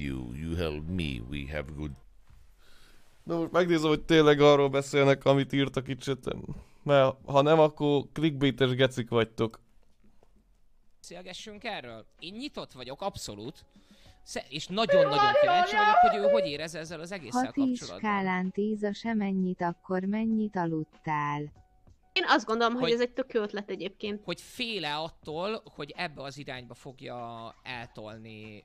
you, you help me, we have good... Na most megnézem, hogy tényleg arról beszélnek, amit írtak itt cseten. Mert ha nem, akkor clickbaites gecik vagytok. Szélgessünk erről. Én nyitott vagyok, abszolút. És nagyon-nagyon kíváncsi vagyok, hogy ő hogy érez ezzel az egésszel Hat kapcsolatban. Ha skálán tíz a semennyit, akkor mennyit aludtál? Én azt gondolom, hogy, hogy ez egy tök jó ötlet egyébként. Hogy féle attól, hogy ebbe az irányba fogja eltolni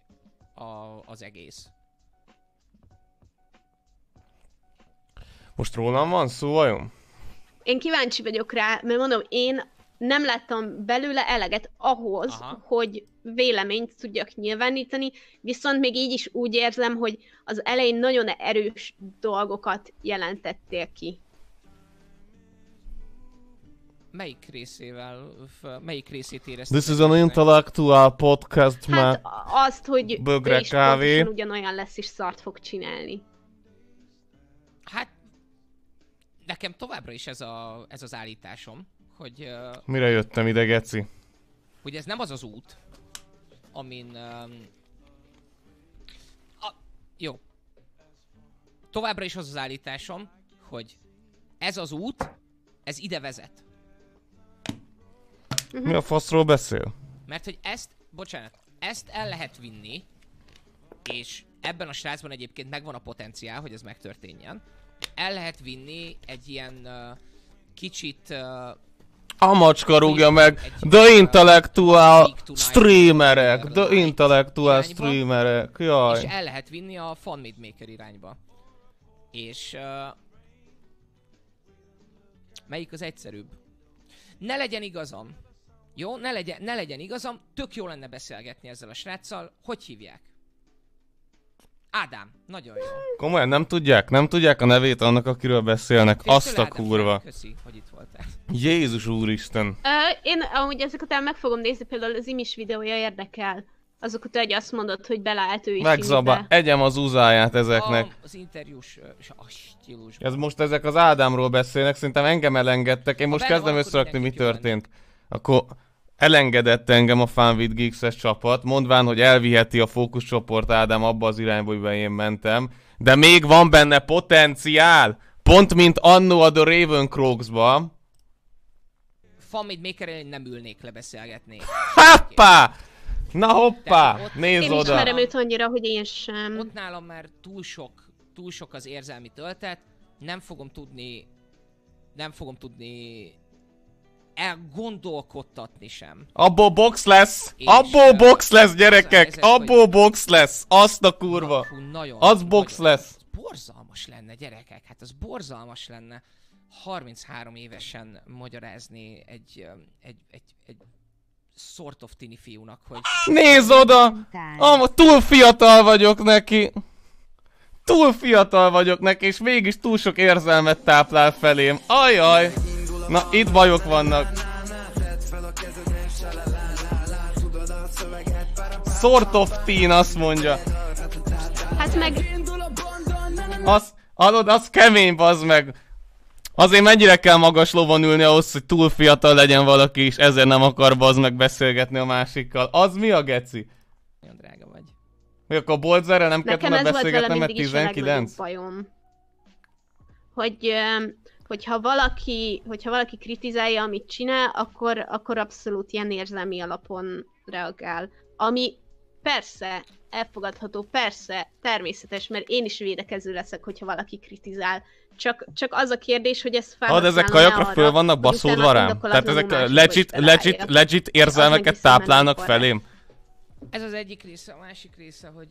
a, az egész. Most rólam van szó vajon? Én kíváncsi vagyok rá, mert mondom, én nem láttam belőle eleget ahhoz, Aha. hogy véleményt tudjak nyilvánítani, viszont még így is úgy érzem, hogy az elején nagyon erős dolgokat jelentettél ki melyik részével, melyik részét érezted? This is an intellectual podcast, hát, mert azt, hogy bögre kávé. ugyanolyan lesz és szart fog csinálni. Hát nekem továbbra is ez, a, ez az állításom, hogy... Uh, Mire jöttem ide, Geci? Hogy ez nem az az út, amin... Uh, a, jó. Továbbra is az az állításom, hogy ez az út, ez ide vezet. Uh-huh. Mi a mhm. faszról beszél? Mert hogy ezt, bocsánat, ezt el lehet vinni, és ebben a srácban egyébként megvan a potenciál, hogy ez megtörténjen. El lehet vinni egy ilyen uh, kicsit... Uh, a macska rúgja meg! Egy, the intellectual streamerek! The intellectual streamerek! Jaj! És el lehet vinni a fan maker irányba. És... Uh, melyik az egyszerűbb? Ne legyen igazam! Jó, ne legyen, ne legyen igazam, tök jó lenne beszélgetni ezzel a sráccal. Hogy hívják? Ádám, nagyon jó. Komolyan nem tudják, nem tudják a nevét annak, akiről beszélnek. Féltől Azt a kurva. Köszi, hogy itt voltál. Jézus úristen. Ö, én amúgy ezek után meg fogom nézni, például az Imis videója érdekel. Azok után, hogy azt mondod, hogy beleállt ő is. Megzaba, egyem az uzáját ezeknek. A, az interjús a stílus. Ez most ezek az Ádámról beszélnek, szerintem engem elengedtek, én most kezdem összerakni, mi történt. Akkor elengedett engem a Fanvid Geeks-es csapat, mondván, hogy elviheti a fókuszcsoport Ádám abba az irányba, hogy én mentem, de még van benne potenciál, pont mint annó a The Raven Crocs-ba. Fanvid maker nem ülnék le beszélgetni. Hoppá! Na hoppá! Nézd én oda! Én ismerem őt annyira, hogy én sem. Ott nálam már túl sok, túl sok az érzelmi töltet, nem fogom tudni nem fogom tudni elgondolkodtatni sem. Abból box lesz! És Abból box lesz, gyerekek! Ezek, Abból box lesz! Azt a kurva! Hú, nagyon, az box nagyon. lesz! Borzalmas lenne, gyerekek! Hát az borzalmas lenne 33 évesen magyarázni egy, egy, egy, egy sort of tini fiúnak, hogy... Nézd oda! Am, túl fiatal vagyok neki! Túl fiatal vagyok neki, és mégis túl sok érzelmet táplál felém. Ajaj! Na, itt bajok vannak. Sort of teen, azt mondja. Hát meg... Az, hallod, az kemény, az meg. Azért mennyire kell magas lovon ülni ahhoz, hogy túl fiatal legyen valaki, és ezért nem akar bazd meg beszélgetni a másikkal. Az mi a geci? Nagyon drága vagy. Mi akkor Boltzerre nem kellett beszélgetni mert 19? Nekem ez volt vele mindig is bajom. Hogy... Ö hogyha valaki, hogyha valaki kritizálja, amit csinál, akkor, akkor abszolút ilyen érzelmi alapon reagál. Ami persze elfogadható, persze, természetes, mert én is védekező leszek, hogyha valaki kritizál. Csak, csak az a kérdés, hogy ez fel. de ezek kajakra föl vannak baszódva rám. Tehát ezek legit, legit, legit érzelmeket táplálnak felém. Ez az egyik része, a másik része, hogy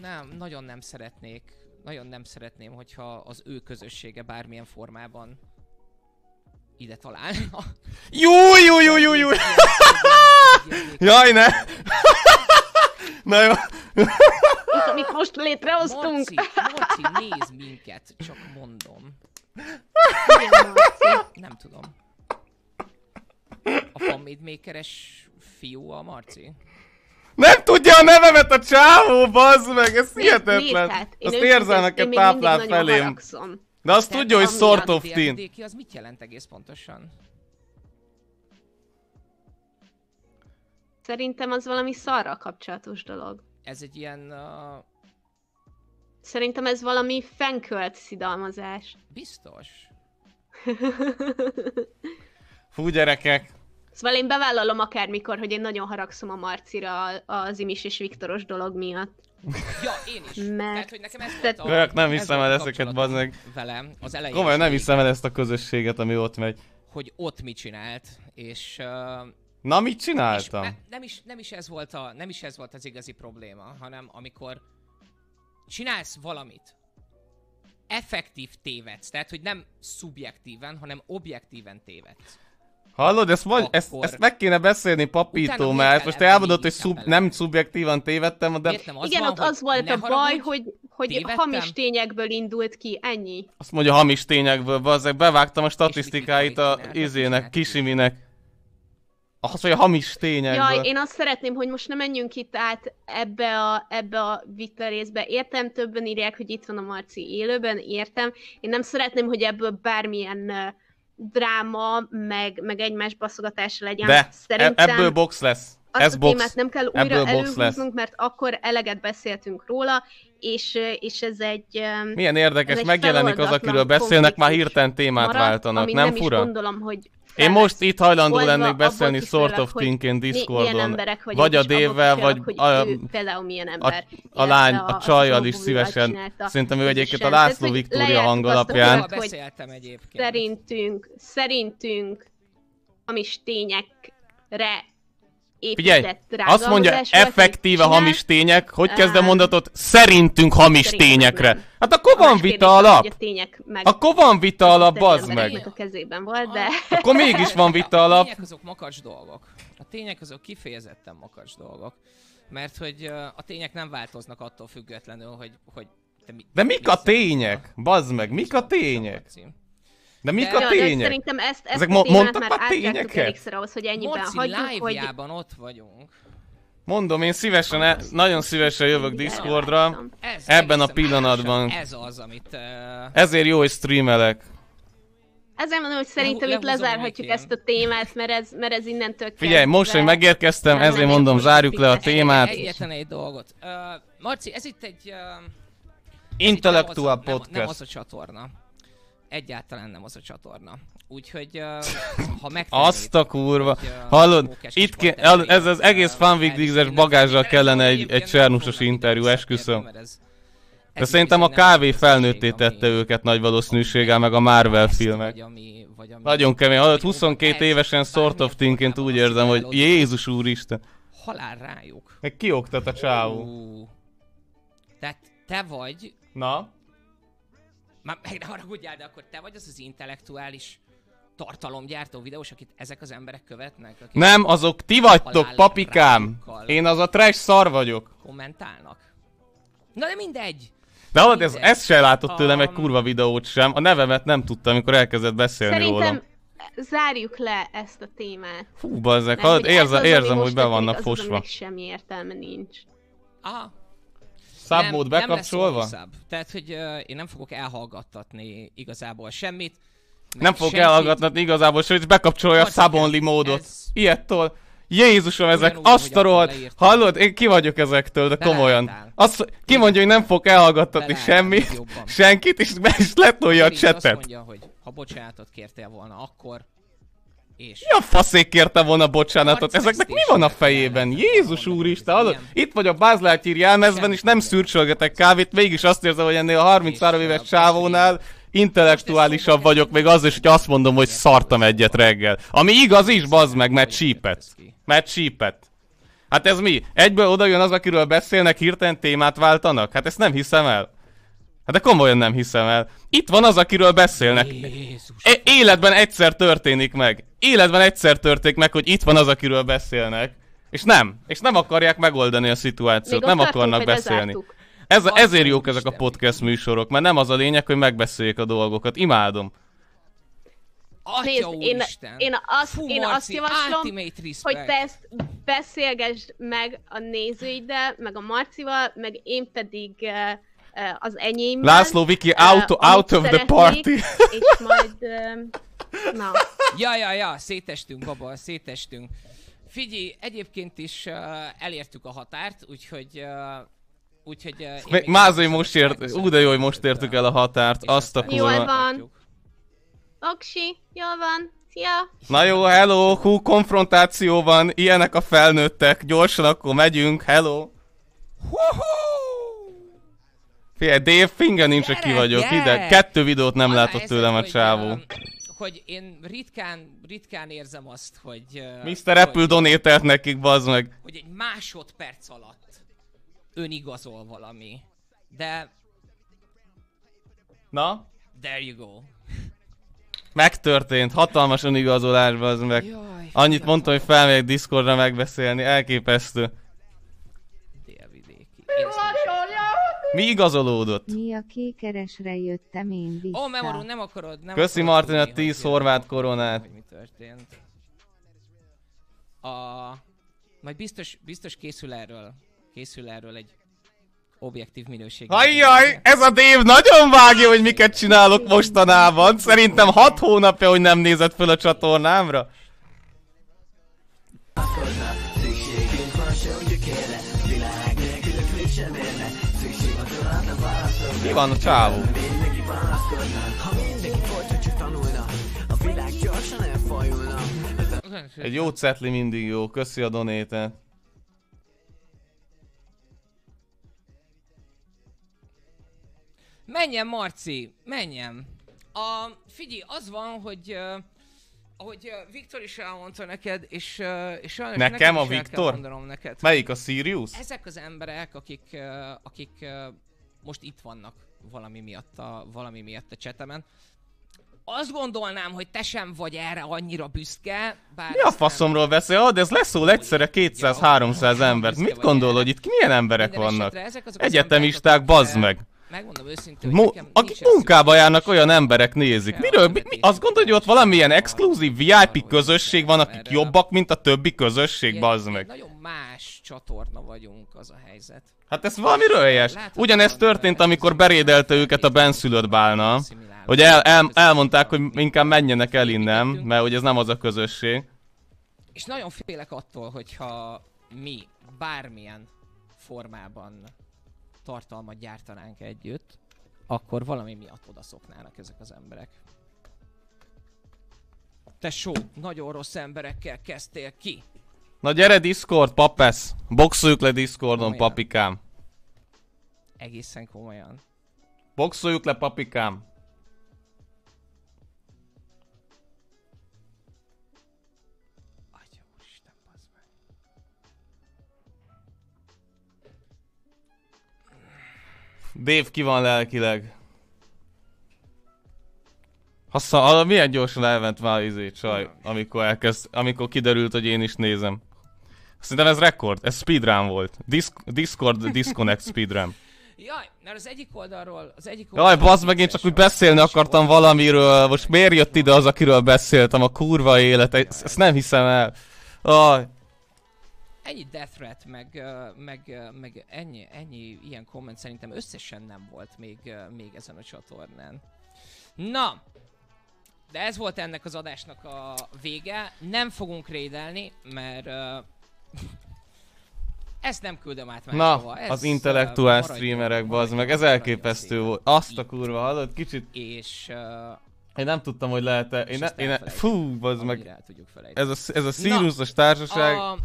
nem, nagyon nem szeretnék nagyon nem szeretném, hogyha az ő közössége bármilyen formában ide találna. Jó jó jó jó jó. Jaj, ne! Na jó. Amit most létrehoztunk. Marci, Marci, nézd minket, csak mondom. nem tudom. A fanmade makeres fiú a Marci? Nem tudja a nevemet a csávó, bazd meg, ez hihetetlen. Hát, azt neked táplál felém. De azt tudja, hogy sort of teen. az mit jelent egész pontosan? Szerintem az valami szarra kapcsolatos dolog. Ez egy ilyen... Uh... Szerintem ez valami fenkölt szidalmazás. Biztos. Fú gyerekek, Szóval én bevállalom akármikor, hogy én nagyon haragszom a Marcira az Imis és Viktoros dolog miatt. Ja, én is. Mert... Tehát, hogy nekem ez volt a... nem hiszem el ezeket, bazdmeg. Velem, az elején. Komolyan nem hiszem el ezt a közösséget, ami ott megy. Hogy ott mit csinált, és... Uh... Na, mit csináltam? És, nem, is, nem, is ez volt a, nem is ez volt az igazi probléma, hanem amikor csinálsz valamit, effektív tévedsz, tehát hogy nem szubjektíven, hanem objektíven tévedsz. Hallod, ezt, majd, ezt, ezt meg kéne beszélni papító, mert most elmondod, hogy szub, nem szubjektívan tévedtem, de... Értem, az Igen, van, ott az volt a baj, hogy, hogy hamis tényekből indult ki, ennyi. Azt mondja, hamis tényekből, bazzeg, bevágtam a statisztikáit a izének, kisiminek. Azt mondja, hamis tényekből. Jaj, én azt szeretném, hogy most nem menjünk itt át ebbe a, ebbe a vita részbe. Értem, többen írják, hogy itt van a Marci élőben, értem. Én nem szeretném, hogy ebből bármilyen uh, dráma, meg, meg egymás baszogatása legyen. De e- Szerintem... ebből box lesz. Azt ez a box, témát nem kell újra előhúznunk, mert akkor eleget beszéltünk róla, és, és ez egy... Milyen érdekes, egy megjelenik az, akiről beszélnek, már hirtelen témát marad, váltanak, nem, nem fura? gondolom, hogy én most itt hajlandó Olva, lennék beszélni Sort of Thinking Discordon. emberek vagy, vagy a Dévvel, vagy a, a, például milyen ember. A, a lány, a, a csajjal is szívesen. Szerintem ő egyébként a László Viktória hang alapján. Beszéltem egyébként. Szerintünk, szerintünk, amis tényekre épített Figyelj, drága, azt mondja, effektíve csinál, hamis tények. Hogy kezdem mondatot? Szerintünk hamis szerintünk tényekre. Nem. Hát akkor van vita alap. A tények meg... Akkor van vita alap, bazd meg. A kezében volt, de... Akkor mégis van vita alap. A tények azok makacs dolgok. A tények azok kifejezetten makacs dolgok. Mert hogy a tények nem változnak attól függetlenül, hogy... hogy te mit, de mik a tények? Bazd meg, mik a tények? De mik a tények? De szerintem ezt, ezt Ezek a témát már a tényeket? elég ahhoz, hogy ennyiben Moci hagyjuk, hogy... ott vagyunk. Mondom, én szívesen, e, nagyon szívesen jövök Discordra. Ez, ebben a pillanatban. Ez az, amit... Uh... Ezért jó, hogy streamelek. Ezért mondom, hogy szerintem itt lezárhatjuk ezt a témát, mert ez, mert ez innentől kell. Figyelj, most, hogy megérkeztem, nem, ezért mondom, zárjuk le a témát. Egyetlen egy dolgot. Uh, Marci, ez itt egy... Uh, Intellektuál podcast. Nem, nem az a csatorna egyáltalán nem az a csatorna. Úgyhogy ha meg Azt a kurva! Hogy, Hallod, itt ké- ez az egész fanvigdízes bagázsal kellene egy, egy csernusos interjú, esküszöm. De szerintem a kávé felnőtté tette őket nagy valószínűséggel, meg a Marvel filmek. Nagyon kemény. Hallod, 22 évesen Sort of Thinként úgy érzem, hogy Jézus úristen. Halál rájuk. Meg kioktat a csávó. Tehát te vagy... Na? Már meg ne haragudjál, de akkor te vagy az az intellektuális tartalomgyártó videós, akit ezek az emberek követnek? Akik nem, azok ti vagytok, papikám! Én az a trash szar vagyok. Kommentálnak. Na de mindegy! De hallod, ez, ezt se látott um... tőlem egy kurva videót sem. A nevemet nem tudtam, amikor elkezdett beszélni Szerintem... Szerintem zárjuk le ezt a témát. Fú, bazzek, érzem, érzem, hogy be vannak fosva. Az, semmi értelme nincs. Aha, Szab mód bekapcsolva? Nem szab. Tehát, hogy uh, én nem fogok elhallgattatni igazából semmit. Nem fogok senkit. elhallgattatni igazából semmit, bekapcsolja a szabonli módot. Ez... Ilyettől. Jézusom, ezek azt asztarolt, hallod? Én ki vagyok ezektől, de, komolyan. Azt, ki mondja, hogy nem fog elhallgattatni semmit, jobban. senkit, és, és letolja a csetet. Azt mondja, hogy ha bocsánatot kértél volna, akkor és mi a faszék kérte volna bocsánatot? Ezeknek mi van a fejében? Jézus úristen, az... Itt vagy a bázlátyi jelmezben, és nem szürcsölgetek kávét, mégis azt érzem, hogy ennél a 33 éves csávónál intellektuálisabb vagyok, még az is, hogy azt mondom, hogy szartam egyet reggel. Ami igaz is, bazd meg, mert csípet. Mert csípet. Hát ez mi? Egyből oda jön az, akiről beszélnek, hirtelen témát váltanak? Hát ezt nem hiszem el. Hát de komolyan nem hiszem el. Itt van az, akiről beszélnek. Jézus. É e- életben egyszer történik meg életben egyszer történik meg, hogy itt van az, akiről beszélnek. És nem. És nem akarják megoldani a szituációt. Még nem akarnak beszélni. Ez, ezért jók ezek a podcast műsorok, mert nem az a lényeg, hogy megbeszéljék a dolgokat. Imádom. Nézd, én, én, azt, Fú, én Marci, azt javaslom, hogy te ezt beszélgesd meg a nézőiddel, meg a Marcival, meg én pedig uh, az enyém. László Viki out, uh, out of the party. És majd... Uh, na. Ja, ja, ja, szétestünk, baba, szétestünk. Figyelj, egyébként is uh, elértük a határt, úgyhogy uh, Úgyhogy... Uh, Mázai most ért, ú de jó, hogy most értük el a határt, azt a kurva. Jól van. Oksi, jól van. Szia. Na jó, hello, hú, konfrontáció van, ilyenek a felnőttek, gyorsan akkor megyünk, hello. Hú-hú! Figyelj, Dave Finger nincs, gyere, ki vagyok, ide. Kettő videót nem Anna, ah, látott tőlem a csávó. Hogy, én ritkán, ritkán érzem azt, hogy... Mr. Apple donételt nekik, bazd meg. Hogy egy másodperc alatt önigazol valami. De... Na? There you go. Megtörtént, hatalmas önigazolás, bazd meg. Jaj, Annyit fiatal. mondtam, hogy felmegyek Discordra megbeszélni, elképesztő. Délvidéki. Mi mi igazolódott? Mi a kékeresre jöttem én vissza. Ó, oh, Memoru, nem akarod, nem Köszi akarod Martin a 10 horvát koronát. mi történt. A... Majd biztos, biztos készül erről. Készül erről egy objektív minőség. Ajjaj, ez a Dév nagyon vágja, hogy miket csinálok mostanában. Szerintem 6 hónapja, hogy nem nézett föl a csatornámra. van a csávó? Egy jó cetli mindig jó, köszi a donétet. Menjen, Marci, menjen. A, figyelj, az van, hogy uh, ahogy Viktor is elmondta neked, és, uh, és sajnos nekem, nekem a Viktor? mondanom neked. Melyik a Sirius? Ezek az emberek, akik, uh, akik uh, most itt vannak valami miatt a, valami miatt a csetemen. Azt gondolnám, hogy te sem vagy erre annyira büszke, bár... Mi a faszomról nem... beszél? De ez leszól egyszerre 200-300 embert. Mit gondol, hogy itt milyen emberek vannak? Egyetemisták, bazd meg! Megmondom őszintén, hogy Mo- nekem Akik munkába járnak, olyan emberek nézik. Miről? Mi, mi? Azt gondolod, hogy ott valamilyen exkluzív VIP közösség van, akik jobbak, mint a többi közösség, bazd meg. Nagyon más csatorna vagyunk, az a helyzet. Hát ez valami rölyes. Ugyanezt történt, amikor berédelte őket a benszülött bálna. Hogy el, el, elmondták, hogy inkább menjenek el innen, mert hogy ez nem az a közösség. És nagyon félek attól, hogyha mi bármilyen formában tartalmat gyártanánk együtt, akkor valami miatt odaszoknának ezek az emberek. Te só, nagyon rossz emberekkel kezdtél ki. Na gyere Discord, papesz! Boxoljuk le Discordon, komolyan. papikám. Egészen komolyan. Boxoljuk le, papikám. Dave, ki van lelkileg. Hassza, a, milyen gyorsan elment már izé, csaj, amikor elkezd, amikor kiderült, hogy én is nézem. Szerintem ez rekord, ez speedrun volt. Disc Discord disconnect speedrun. Jaj, mert az egyik oldalról, az egyik oldalról... Jaj, bazd meg, én csak úgy beszélni akartam valamiről, most miért jött ide az, akiről beszéltem, a kurva élet, ezt nem hiszem el. Jaj ennyi death threat, meg, meg, meg ennyi, ennyi ilyen komment szerintem összesen nem volt még, még ezen a csatornán. Na, de ez volt ennek az adásnak a vége. Nem fogunk rédelni, mert uh, ezt nem küldöm át Na, ez, az intellektuál uh, streamerek, az meg, ez elképesztő volt. Azt a kurva, hallod? Kicsit... És... Uh, én nem tudtam, hogy lehet-e... Én, ne, én ne, fú, bazd meg. Ez a, ez a sirius társaság... A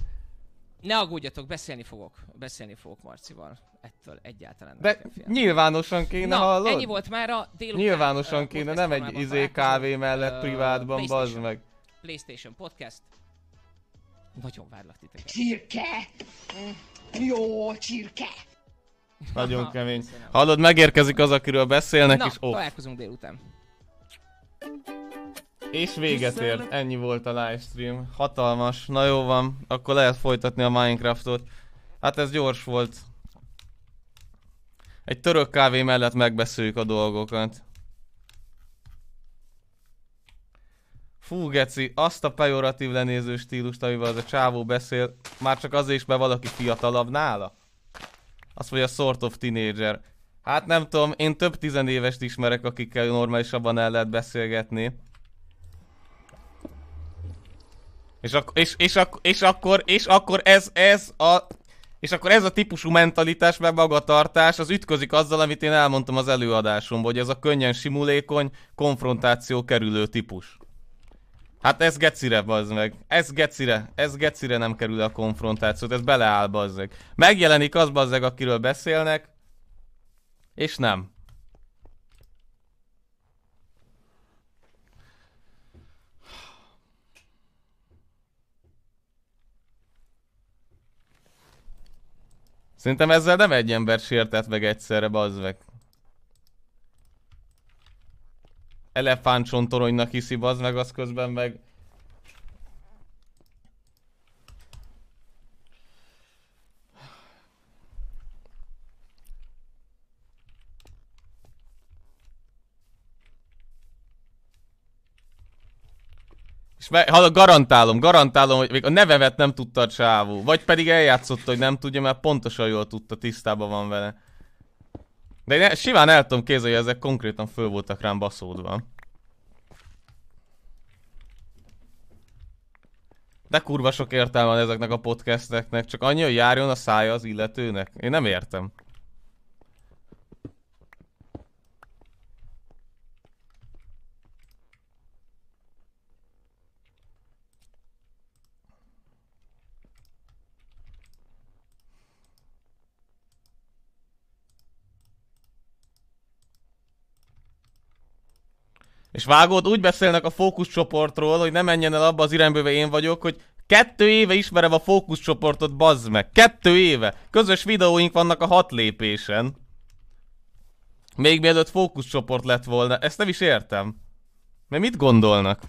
ne aggódjatok, beszélni fogok. Beszélni fogok Marcival. Ettől egyáltalán nem De kell nyilvánosan kéne, Na, hallod? ennyi volt már a délután. Nyilvánosan uh, kéne, nem egy izé hát, kávé mellett, uh, privátban, bazd meg. Playstation Podcast. Nagyon várlak titeket. Csirke! Jó, csirke! Nagyon Aha, kemény. Hallod, megérkezik az, akiről beszélnek, Na, és ó. találkozunk délután. És véget ért, ennyi volt a livestream. Hatalmas, na jó van, akkor lehet folytatni a Minecraftot. Hát ez gyors volt. Egy török kávé mellett megbeszéljük a dolgokat. Fú, geci, azt a pejoratív lenéző stílust, amivel az a csávó beszél, már csak azért is, mert valaki fiatalabb nála? Azt mondja, sort of teenager. Hát nem tudom, én több tizenévest ismerek, akikkel normálisabban el lehet beszélgetni. És, ak és, és, ak és, akkor, és akkor ez, ez a... És akkor ez a típusú mentalitás, meg magatartás, az ütközik azzal, amit én elmondtam az előadásomban, hogy ez a könnyen simulékony, konfrontáció kerülő típus. Hát ez gecire, bazd meg. Ez gecire. Ez gecire nem kerül a konfrontációt. Ez beleáll, bazd meg. Megjelenik az, bazd meg, akiről beszélnek. És nem. Szerintem ezzel nem egy ember sértett meg egyszerre, bazd meg. Elefántson toronynak hiszi, bazd meg, az közben meg És ha garantálom, garantálom, hogy még a nevemet nem tudta a csávó. Vagy pedig eljátszott, hogy nem tudja, mert pontosan jól tudta, tisztában van vele. De én simán el tudom kézzel, hogy ezek konkrétan föl voltak rám baszódva. De kurva sok értelme van ezeknek a podcasteknek, csak annyi, hogy járjon a szája az illetőnek. Én nem értem. És vágod, úgy beszélnek a fókuszcsoportról, hogy ne menjen el abba az irányba, én vagyok, hogy Kettő éve ismerem a fókuszcsoportot, bazd meg. Kettő éve. Közös videóink vannak a hat lépésen. Még mielőtt fókuszcsoport lett volna. Ezt nem is értem. Mert mit gondolnak?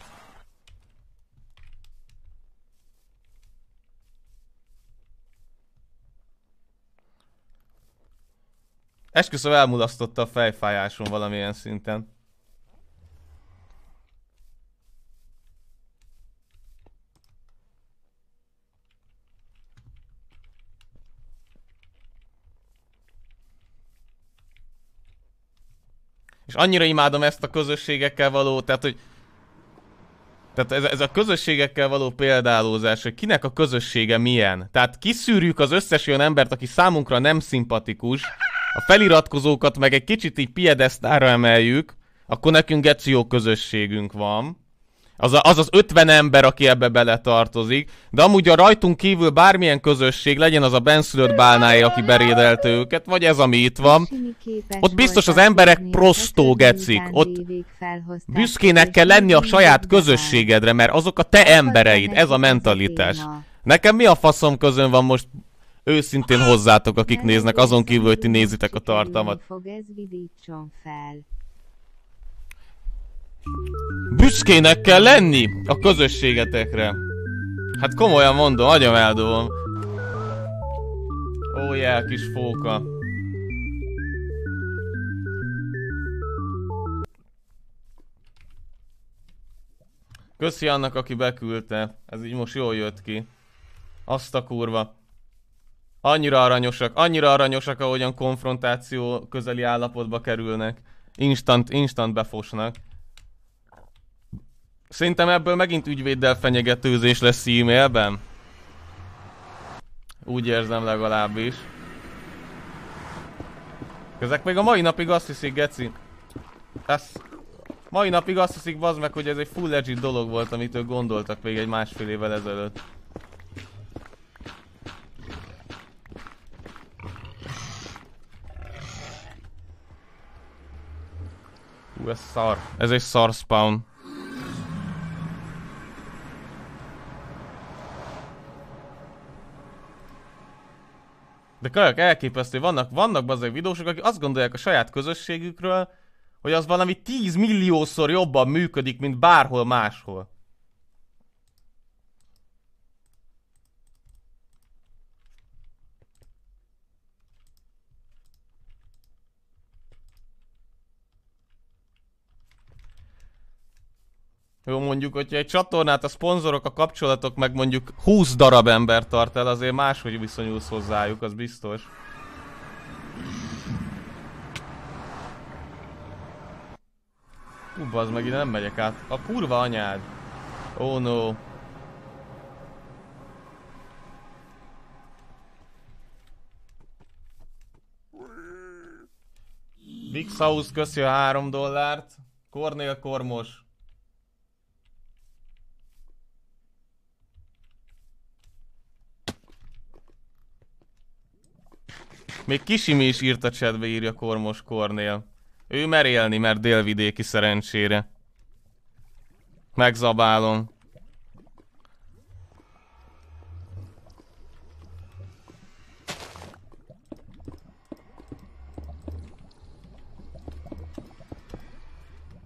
Esküszöm elmulasztotta a fejfájáson valamilyen szinten. És annyira imádom ezt a közösségekkel való, tehát hogy tehát ez, ez a közösségekkel való példálózás, hogy kinek a közössége milyen. Tehát kiszűrjük az összes olyan embert, aki számunkra nem szimpatikus, a feliratkozókat meg egy kicsit így piedesztára emeljük, akkor nekünk geció közösségünk van az, a, az az 50 ember, aki ebbe beletartozik, de amúgy a rajtunk kívül bármilyen közösség, legyen az a benszülött bálnája, aki berédelte őket, vagy ez, ami itt van, ott biztos az emberek prostó gecik, ott büszkének kell lenni a saját közösségedre, mert azok a te embereid, ez a mentalitás. Nekem mi a faszom közön van most őszintén hozzátok, akik néznek, azon kívül, hogy ti nézitek a tartalmat. Fog ez vidítson fel. Büszkének kell lenni a közösségetekre. Hát komolyan mondom, agyam eldobom. Ó, jel kis fóka. Köszi annak, aki beküldte. Ez így most jól jött ki. Azt a kurva. Annyira aranyosak, annyira aranyosak, ahogyan konfrontáció közeli állapotba kerülnek. Instant, instant befosnak. Szerintem ebből megint ügyvéddel fenyegetőzés lesz e-mailben. Úgy érzem legalábbis. Ezek még a mai napig azt hiszik, Geci. Ez... Mai napig azt hiszik, bazd meg, hogy ez egy full legit dolog volt, amit ők gondoltak még egy másfél évvel ezelőtt. Hú, ez szar. Ez egy szar spawn. De kajak elképesztő, vannak, vannak bazeg videósok, akik azt gondolják a saját közösségükről, hogy az valami 10 milliószor jobban működik, mint bárhol máshol. Jó, mondjuk, hogyha egy csatornát a szponzorok, a kapcsolatok meg mondjuk 20 darab ember tart el, azért máshogy viszonyulsz hozzájuk, az biztos. Hú, az meg ide nem megyek át. A kurva anyád. Oh no. Big Sauce köszi a három dollárt. Kornél Kormos. Még Kisimi is írt a csetbe, írja Kormos Kornél. Ő mer élni, mert délvidéki szerencsére. Megzabálom.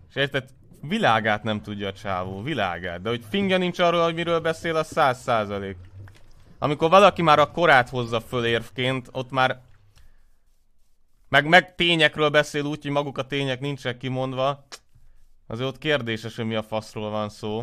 És érted, világát nem tudja a csávó, világát. De hogy fingja nincs arról, hogy miről beszél, az száz százalék. Amikor valaki már a korát hozza föl érvként, ott már meg, meg tényekről beszél úgy, hogy maguk a tények nincsenek kimondva. Azért ott kérdéses, hogy mi a faszról van szó.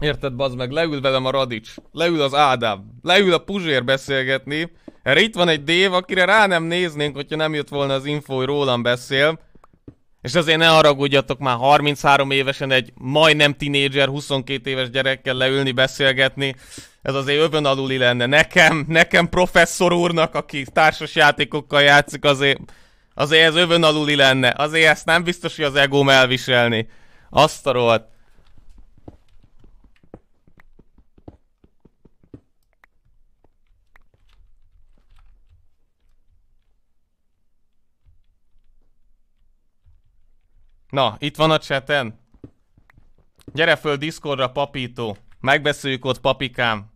Érted, bazd meg, leül velem a Radics, leül az Ádám, leül a Puzsér beszélgetni, erre itt van egy Dév, akire rá nem néznénk, hogyha nem jött volna az info, hogy rólam beszél. És azért ne haragudjatok már 33 évesen egy majdnem tinédzser, 22 éves gyerekkel leülni, beszélgetni. Ez azért övön aluli lenne. Nekem, nekem professzor úrnak, aki társas játékokkal játszik, azért, azért ez övön aluli lenne. Azért ezt nem biztos, hogy az egóm elviselni. Azt a rohadt. Na, itt van a cseten. Gyere föl Discordra, papító. Megbeszéljük ott, papikám.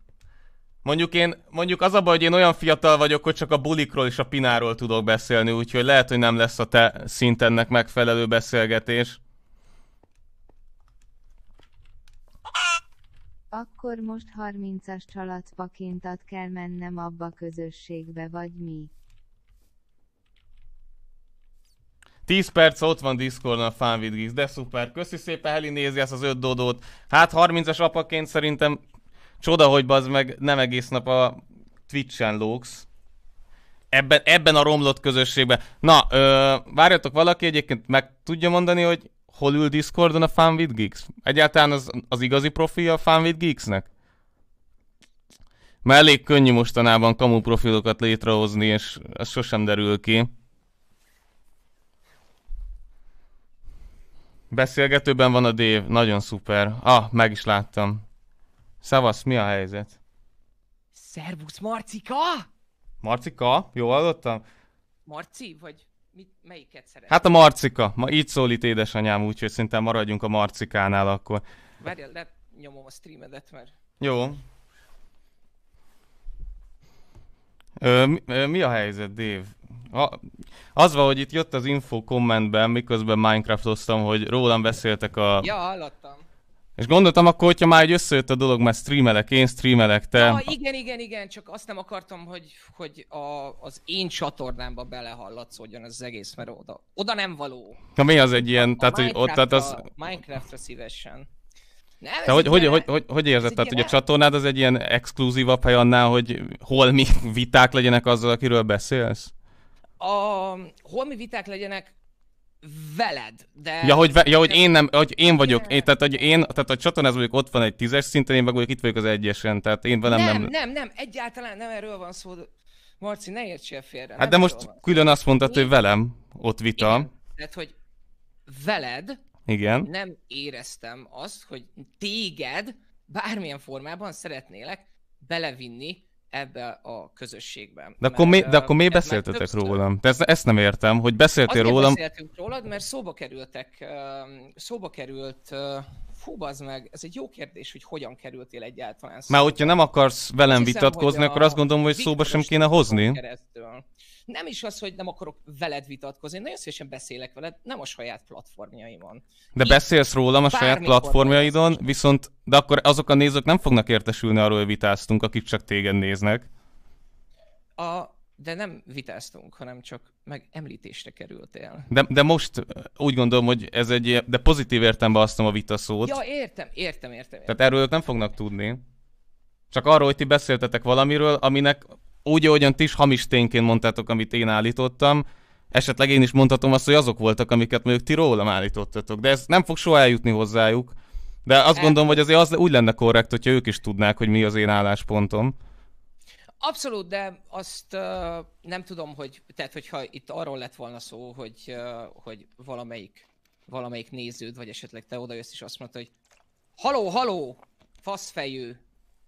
Mondjuk én, mondjuk az a baj, hogy én olyan fiatal vagyok, hogy csak a bulikról és a pináról tudok beszélni, úgyhogy lehet, hogy nem lesz a te szintennek megfelelő beszélgetés. Akkor most 30-as csalatpaként ad kell mennem abba közösségbe, vagy mi? 10 perc ott van Discordon a Fanvid Geeks, de szuper. Köszi szépen, Heli nézi ezt az öt dodót. Hát 30-as apaként szerintem csoda, hogy bazd meg nem egész nap a Twitch-en lóksz. Ebben, ebben a romlott közösségben. Na, ö, várjatok valaki egyébként meg tudja mondani, hogy hol ül Discordon a Fanvid Geeks? Egyáltalán az, az igazi profi a Fanvid Geeksnek? Mert elég könnyű mostanában kamu profilokat létrehozni, és ez sosem derül ki. Beszélgetőben van a Dév, nagyon szuper. Ah, meg is láttam. Szavasz, mi a helyzet? Szervusz, Marcika! Marcika? Jó hallottam? Marci, vagy mit, melyiket szeret? Hát a Marcika. Ma így szólít édesanyám, úgyhogy szerintem maradjunk a Marcikánál akkor. Várjál, nyomom a streamedet, mert... Jó. Ö, mi, ö, mi a helyzet, Dév? az van, hogy itt jött az info kommentben, miközben hoztam, hogy rólam beszéltek a... Ja, hallottam. És gondoltam akkor, hogyha már egy összejött a dolog, mert streamelek én, streamelek te. Ja, ah, igen, igen, igen, csak azt nem akartam, hogy, hogy a, az én csatornámba belehallatszódjon az egész, mert oda, oda nem való. Na mi az egy ilyen, a, tehát a hogy ott, tehát az... Minecraftra szívesen. Nem, hogy, hogy, hogy, hogy, hogy érzed? Tehát, hogy a csatornád az egy ilyen exkluzívabb hely annál, hogy hol mi viták legyenek azzal, akiről beszélsz? a holmi viták legyenek veled, de... Ja, hogy, ve- ja, hogy én nem, hogy én vagyok, én, tehát hogy én, tehát a csatornázó vagyok, ott van egy tízes szinten, én meg vagyok, itt vagyok az egyesen, tehát én velem nem... Nem, nem, nem, egyáltalán nem erről van szó, Marci, ne értsél félre. Hát de most külön azt mondtad, hogy velem ott vita. Igen. Tehát, hogy veled Igen. nem éreztem azt, hogy téged bármilyen formában szeretnélek belevinni ebbe a közösségben. De mert, akkor, mi, de akkor mi beszéltetek többször... rólam? Te ezt, ezt nem értem, hogy beszéltél Azért rólam. beszéltünk rólad, mert szóba kerültek, szóba került, fú, meg, ez egy jó kérdés, hogy hogyan kerültél egyáltalán szóba. Már hogyha nem akarsz velem hiszem, vitatkozni, akkor azt gondolom, hogy szóba sem kéne hozni. Keresztül. Nem is az, hogy nem akarok veled vitatkozni, nagyon szívesen beszélek veled, nem a saját platformjaimon. De Itt beszélsz rólam a saját platformjaidon, lesz. viszont de akkor azok a nézők nem fognak értesülni arról, hogy vitáztunk, akik csak téged néznek. A, de nem vitáztunk, hanem csak meg említésre kerültél. De, de most úgy gondolom, hogy ez egy de pozitív értembe aztom a vita szót. Ja, értem, értem, értem. értem. Tehát erről nem fognak tudni. Csak arról, hogy ti beszéltetek valamiről, aminek úgy, ahogyan ti is hamis tényként mondtátok, amit én állítottam, esetleg én is mondhatom azt, hogy azok voltak, amiket mondjuk ti rólam állítottatok, de ez nem fog soha eljutni hozzájuk. De azt El... gondolom, hogy azért az úgy lenne korrekt, hogyha ők is tudnák, hogy mi az én álláspontom. Abszolút, de azt uh, nem tudom, hogy, tehát hogyha itt arról lett volna szó, hogy, uh, hogy valamelyik, valamelyik néződ, vagy esetleg te odajössz és azt mondta, hogy haló, haló, faszfejű,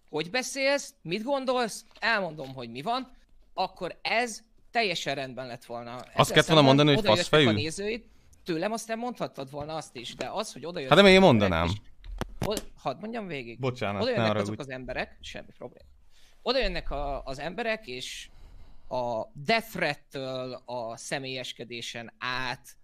hogy beszélsz, mit gondolsz, elmondom, hogy mi van, akkor ez teljesen rendben lett volna. Ez azt kellett volna mondani, hogy fejű. A nézőit, tőlem aztán mondhattad volna azt is, de az, hogy oda Hát de én mondanám. Hadd mondjam végig. Bocsánat, oda jönnek azok úgy. az emberek, semmi probléma. Oda jönnek a, az emberek, és a death a személyeskedésen át,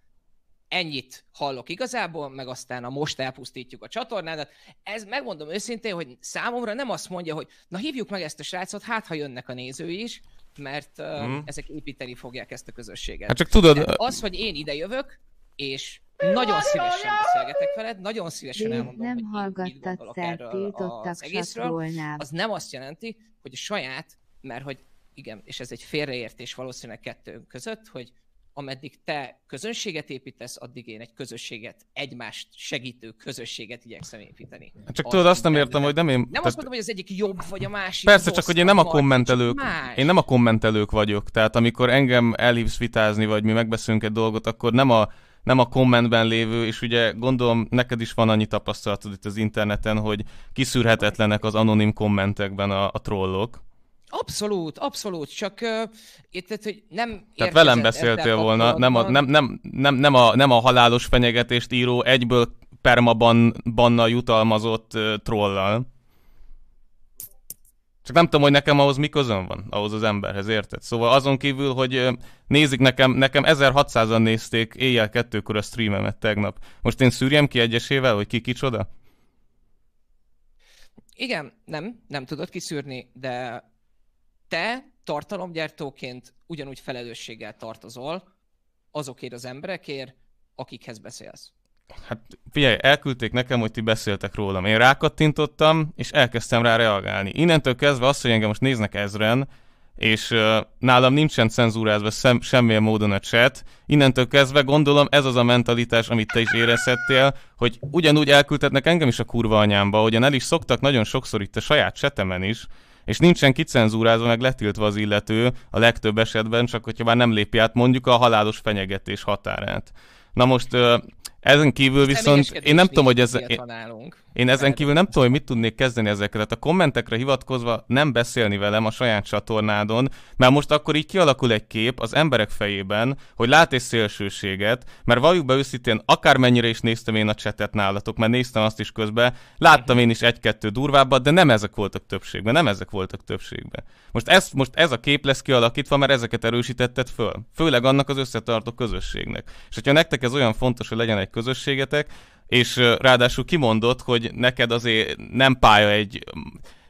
ennyit hallok igazából, meg aztán a most elpusztítjuk a csatornádat. Ez megmondom őszintén, hogy számomra nem azt mondja, hogy na hívjuk meg ezt a srácot, hát ha jönnek a nézői is, mert uh, ezek építeni fogják ezt a közösséget. Hát csak tudod... De az, hogy én ide jövök, és nagyon szívesen beszélgetek veled, nagyon szívesen Én elmondom, nem hogy hallgattad erről az egészről, az nem azt jelenti, hogy a saját, mert hogy igen, és ez egy félreértés valószínűleg kettőnk között, hogy ameddig te közönséget építesz, addig én egy közösséget, egymást segítő közösséget igyekszem építeni. Hát csak tudod, azt nem értem, hogy nem én... Nem tehát... azt mondom, hogy az egyik jobb, vagy a másik. Persze, csak hogy én nem a kommentelők, más. én nem a kommentelők vagyok. Tehát amikor engem elhívsz vitázni, vagy mi megbeszélünk egy dolgot, akkor nem a nem a kommentben lévő, és ugye gondolom neked is van annyi tapasztalatod itt az interneten, hogy kiszűrhetetlenek az anonim kommentekben a, a trollok. Abszolút, abszolút, csak uh, tehát, hogy nem Tehát velem beszéltél volna, nem a, nem, nem, nem, nem, a, nem a halálos fenyegetést író egyből permaban banna jutalmazott uh, trollal. Csak nem tudom, hogy nekem ahhoz mi közön van, ahhoz az emberhez, érted? Szóval azon kívül, hogy nézik nekem, nekem 1600-an nézték éjjel kettőkor a streamemet tegnap. Most én szűrjem ki egyesével, hogy ki kicsoda? Igen, nem, nem tudod kiszűrni, de te tartalomgyártóként ugyanúgy felelősséggel tartozol azokért az emberekért, akikhez beszélsz. Hát figyelj, elküldték nekem, hogy ti beszéltek rólam. Én rákattintottam, és elkezdtem rá reagálni. Innentől kezdve az, hogy engem most néznek ezren, és uh, nálam nincsen cenzúrázva sem, semmilyen módon a chat. Innentől kezdve gondolom ez az a mentalitás, amit te is érezhettél, hogy ugyanúgy elküldhetnek engem is a kurva anyámba, ahogyan el is szoktak nagyon sokszor itt a saját csetemen is, és nincsen kicenzúrázva, meg letiltva az illető a legtöbb esetben, csak hogyha már nem lépj át mondjuk a halálos fenyegetés határát. Na most ezen kívül viszont én nem tudom, hogy ez... Én, én ezen kívül nem tudom, hogy mit tudnék kezdeni ezekkel. Tehát a kommentekre hivatkozva nem beszélni velem a saját csatornádon, mert most akkor így kialakul egy kép az emberek fejében, hogy lát egy szélsőséget, mert valljuk be őszintén, akármennyire is néztem én a csetet nálatok, mert néztem azt is közben, láttam én is egy-kettő durvábbat, de nem ezek voltak többségben, nem ezek voltak többségben. Most ez, most ez a kép lesz kialakítva, mert ezeket erősítetted föl. Főleg annak az összetartó közösségnek. És hogyha nektek ez olyan fontos, hogy legyen egy közösségetek, és ráadásul kimondott, hogy neked azért nem pálya egy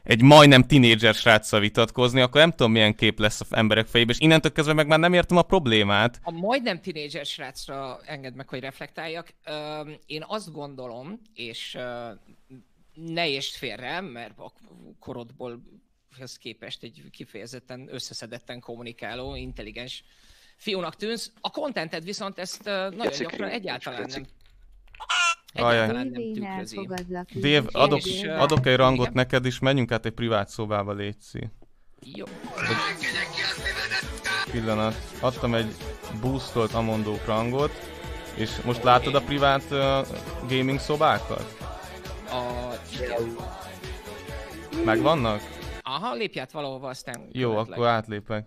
egy majdnem tinédzser sráccal vitatkozni, akkor nem tudom, milyen kép lesz az emberek fejében, és innentől kezdve meg már nem értem a problémát. A majdnem tinédzser srácra engedd meg, hogy reflektáljak. Én azt gondolom, és ne értsd félre, mert a korodból ez képest egy kifejezetten összeszedetten kommunikáló, intelligens fiúnak tűnsz. A kontented viszont ezt nagyon gyakran egyáltalán nem Egyáltalán nem Dév, adok, adok egy rangot Igen? neked is, menjünk át egy privát szobába, létszi. Jó. Egy pillanat. Adtam egy boostolt Amondó rangot, és most látod a privát uh, gaming szobákat? A... Megvannak? Aha, lépj át valahova, aztán... Jó, követlek. akkor átlépek.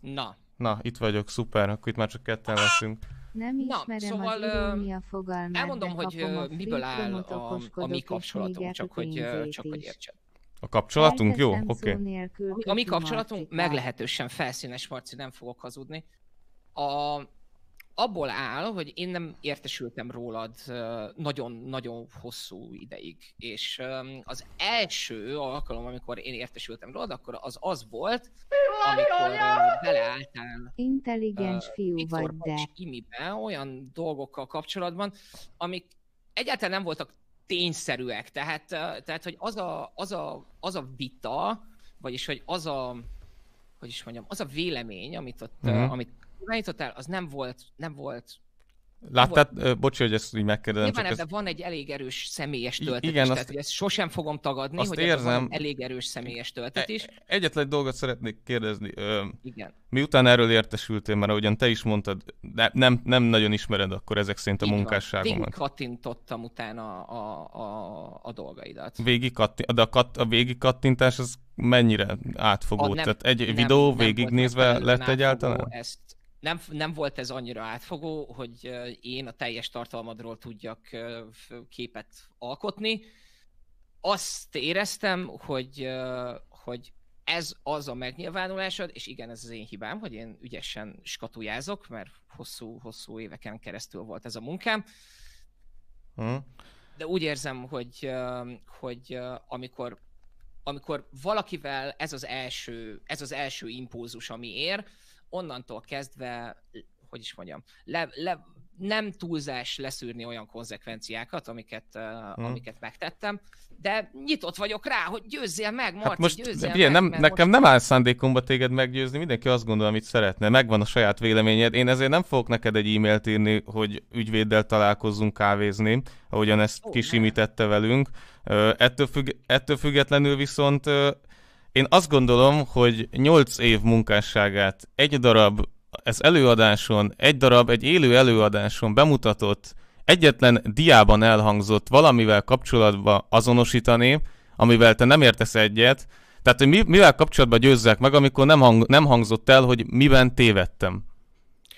Na. Na, itt vagyok, szuper, akkor itt már csak ketten leszünk. Nem ismerem szóval, az irónia fogalmát, Elmondom, hogy a miből áll a, a mi kapcsolatunk, csak hogy, csak hogy értsen. A kapcsolatunk? Jó, oké. Okay. A mi kapcsolatunk meglehetősen felszínes, Marci, nem fogok hazudni. A, abból áll, hogy én nem értesültem rólad nagyon-nagyon hosszú ideig. És az első alkalom, amikor én értesültem rólad, akkor az az volt, amikor beleálltál intelligens fiú Viktor vagy, de... imibe olyan dolgokkal kapcsolatban, amik egyáltalán nem voltak tényszerűek. Tehát, tehát hogy az a, az, a, az a vita, vagyis hogy az a hogy is mondjam, az a vélemény, amit ott, uh-huh. amit Na, jutottál, az nem volt, nem volt Láttad, bocs, hogy ezt így megkérdezem. Nyilván ebben ez... van egy elég erős személyes töltetés, igen, tehát azt... ezt sosem fogom tagadni, azt hogy érzem... van elég erős személyes e- töltetés. Egyetlen egy dolgot szeretnék kérdezni. Ö, igen. Miután erről értesültél, mert ahogyan te is mondtad, de nem, nem nagyon ismered akkor ezek szerint a munkásságomat. Végig kattintottam utána a, a, a, a dolgaidat. Végig kattint, de a, kat, a végig kattintás az mennyire átfogó? A nem, tehát egy nem, videó nem végignézve lett egyáltalán? Ezt nem, nem volt ez annyira átfogó, hogy én a teljes tartalmadról tudjak képet alkotni. Azt éreztem, hogy, hogy ez az a megnyilvánulásod, és igen, ez az én hibám, hogy én ügyesen skatujázok, mert hosszú-hosszú éveken keresztül volt ez a munkám. Hmm. De úgy érzem, hogy, hogy amikor, amikor valakivel ez az első, ez az első impulzus, ami ér, onnantól kezdve, hogy is mondjam, le, le, nem túlzás leszűrni olyan konzekvenciákat, amiket, hmm. amiket megtettem, de nyitott vagyok rá, hogy győzzél meg, Marci, hát most, győzzél figyelj, meg, nem, Nekem most... nem áll szándékomba téged meggyőzni, mindenki azt gondol, amit szeretne, megvan a saját véleményed, én ezért nem fogok neked egy e-mailt írni, hogy ügyvéddel találkozzunk kávézni, ahogyan ezt oh, kisimítette velünk. Ettől, függ, ettől függetlenül viszont én azt gondolom, hogy 8 év munkásságát egy darab, ez előadáson, egy darab, egy élő előadáson bemutatott, egyetlen diában elhangzott valamivel kapcsolatban azonosítani, amivel te nem értesz egyet, tehát hogy mi, mivel kapcsolatban győzzek meg, amikor nem, hang, nem hangzott el, hogy miben tévedtem.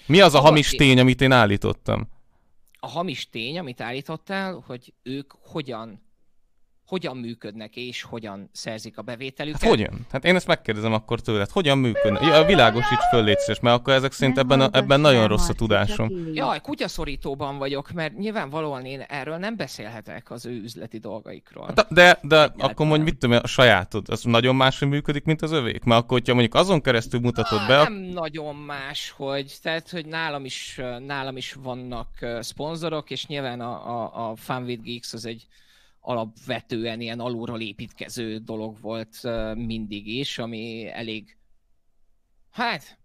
Mi az a hamis tény, amit én állítottam? A hamis tény, amit állítottál, hogy ők hogyan hogyan működnek és hogyan szerzik a bevételüket. Hát hogyan? Hát én ezt megkérdezem akkor tőled. Hogyan működnek? Ja, világosíts föl létszés, mert akkor ezek szerint ebben, a, ebben nagyon rossz a tudásom. Jaj, kutyaszorítóban vagyok, mert nyilvánvalóan én erről nem beszélhetek az ő üzleti dolgaikról. Hát, de, de akkor mondj, mit tudom, a sajátod, az nagyon hogy működik, mint az övék? Mert akkor, hogyha mondjuk azon keresztül mutatod be... Nem a... nagyon más, hogy tehát, hogy nálam is, nálam is vannak szponzorok, és nyilván a, a, a Fun with Geeks az egy alapvetően ilyen alulról építkező dolog volt mindig is, ami elég, hát,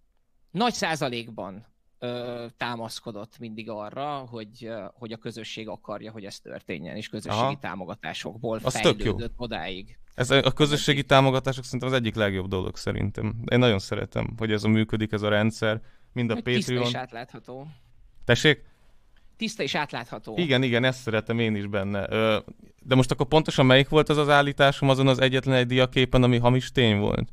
nagy százalékban ö, támaszkodott mindig arra, hogy, hogy a közösség akarja, hogy ez történjen, és közösségi Aha. támogatásokból az fejlődött odáig. Ez a közösségi támogatások szerintem az egyik legjobb dolog szerintem. Én nagyon szeretem, hogy ez a működik, ez a rendszer, mind a Patreon Patreon. átlátható. Tessék? tiszta és átlátható. Igen, igen, ezt szeretem én is benne. Ö, de most akkor pontosan melyik volt az az állításom azon az egyetlen egy diaképen, ami hamis tény volt?